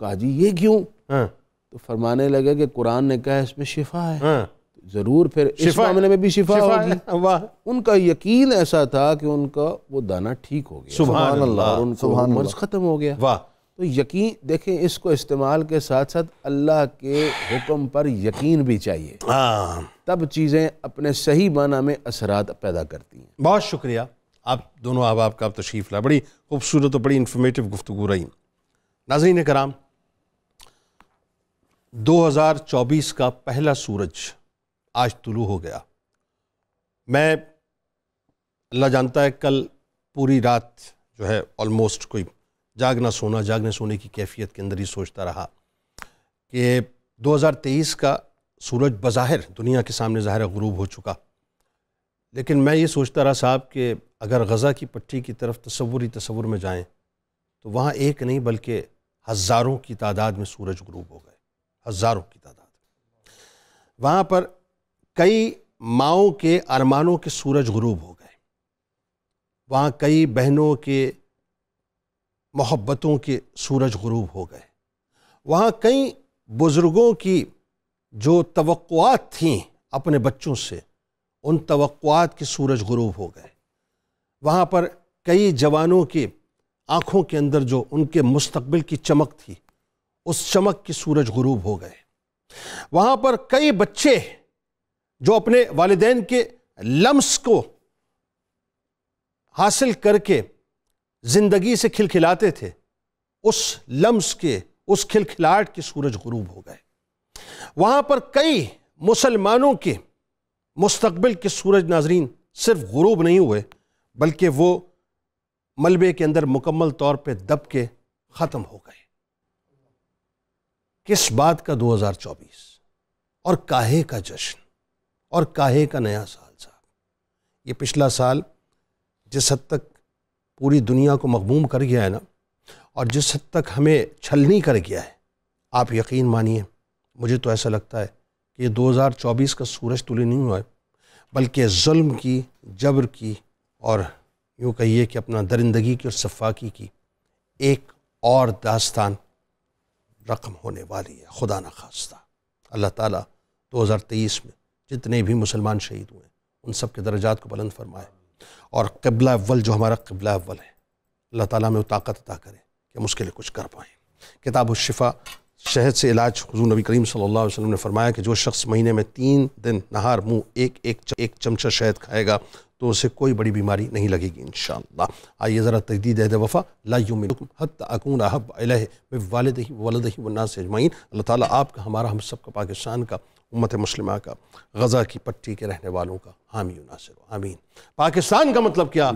कहा जी ये क्यों हाँ। तो फरमाने लगे कि कुरान ने कहा इसमें शिफा है हाँ। तो जरूर फिर इस मामले में भी शिफा, शिफा होगी वाह उनका यकीन ऐसा था कि उनका वो दाना ठीक हो गया सुबह अल्लाह उनको मर्ज खत्म हो गया वाह तो यकीन देखें इसको इस्तेमाल के साथ साथ अल्लाह के हुक्म पर यकीन भी चाहिए हाँ। तब चीज़ें अपने सही माना में असरात पैदा करती हैं बहुत शुक्रिया आप दोनों अब आपका आप तशरीफ़ ला बड़ी खूबसूरत और बड़ी इन्फॉर्मेटिव गुफ्तु रही नाजरीन कराम 2024 का पहला सूरज आज तुलू हो गया मैं अल्लाह जानता है कल पूरी रात जो है ऑलमोस्ट कोई जागना सोना जागने सोने की कैफियत के अंदर ही सोचता रहा कि 2023 का सूरज बज़ाहिर दुनिया के सामने ज़ाहिर गरूब हो चुका लेकिन मैं ये सोचता रहा साहब कि अगर गज़ा की पट्टी की तरफ तस्वुरी तस्वुर में जाएँ तो वहाँ एक नहीं बल्कि हज़ारों की तादाद में सूरज ग्रूब हो गए हज़ारों की तादाद वहाँ पर कई माओं के अरमानों के सूरज ग्रूब हो गए वहाँ कई बहनों के मोहब्बतों के सूरज ग्रूब हो गए वहाँ कई बुज़ुर्गों की जो तो थीं अपने बच्चों से उन तवक्कुआत के सूरज गरूब हो गए वहाँ पर कई जवानों के आँखों के अंदर जो उनके मुस्तबिल की चमक थी उस चमक के सूरज गरूब हो गए वहाँ पर कई बच्चे जो अपने वालदेन के लम्स को हासिल करके ज़िंदगी से खिलखिलाते थे उस लम्स के उस खिलखिलाहट के सूरज गुरूब हो गए वहाँ पर कई मुसलमानों के मुस्तबिल के सूरज नाजरीन सिर्फ गुरूब नहीं हुए बल्कि वो मलबे के अंदर मुकम्मल तौर पर दब के ख़त्म हो गए किस बात का 2024 और काहे का जश्न और काहे का नया साल साहब ये पिछला साल जिस हद तक पूरी दुनिया को मकबूम कर गया है ना और जिस हद तक हमें छलनी कर गया है आप यकीन मानिए मुझे तो ऐसा लगता है कि 2024 का सूरज तुले नहीं हुआ है बल्कि जुल्म की जबर की और यूँ कहिए कि अपना दरिंदगी की और शफाकी की एक और दास्तान रकम होने वाली है खुदा न खास्ता अल्लाह ताला 2023 में जितने भी मुसलमान शहीद हुए उन सब के दर्जात को बुलंद फरमाए और कबला अव्वल जो हमारा कबला अव्वल है अल्लाह ताला में वो ताकत अदा करें कि हम उसके लिए कुछ कर पाएँ किताब शिफा शहद से इलाज हजू नबी करीम सल्ला अलैहि ने फरमाया कि जो शख्स महीने में तीन दिन नहार मुँह एक एक च, एक चमचा शहद खाएगा तो उसे कोई बड़ी बीमारी नहीं लगेगी इन आइए ज़रा तजदीद अहद वफ़ा अकून अहब वालद ही वलद ही वन्ना से अजमाइन अल्लाह ताली आपका हमारा हम सब का पाकिस्तान का उम्मत मुस्लिम का गज़ा की पट्टी के रहने वालों का हामी नासिर आमीन पाकिस्तान का मतलब क्या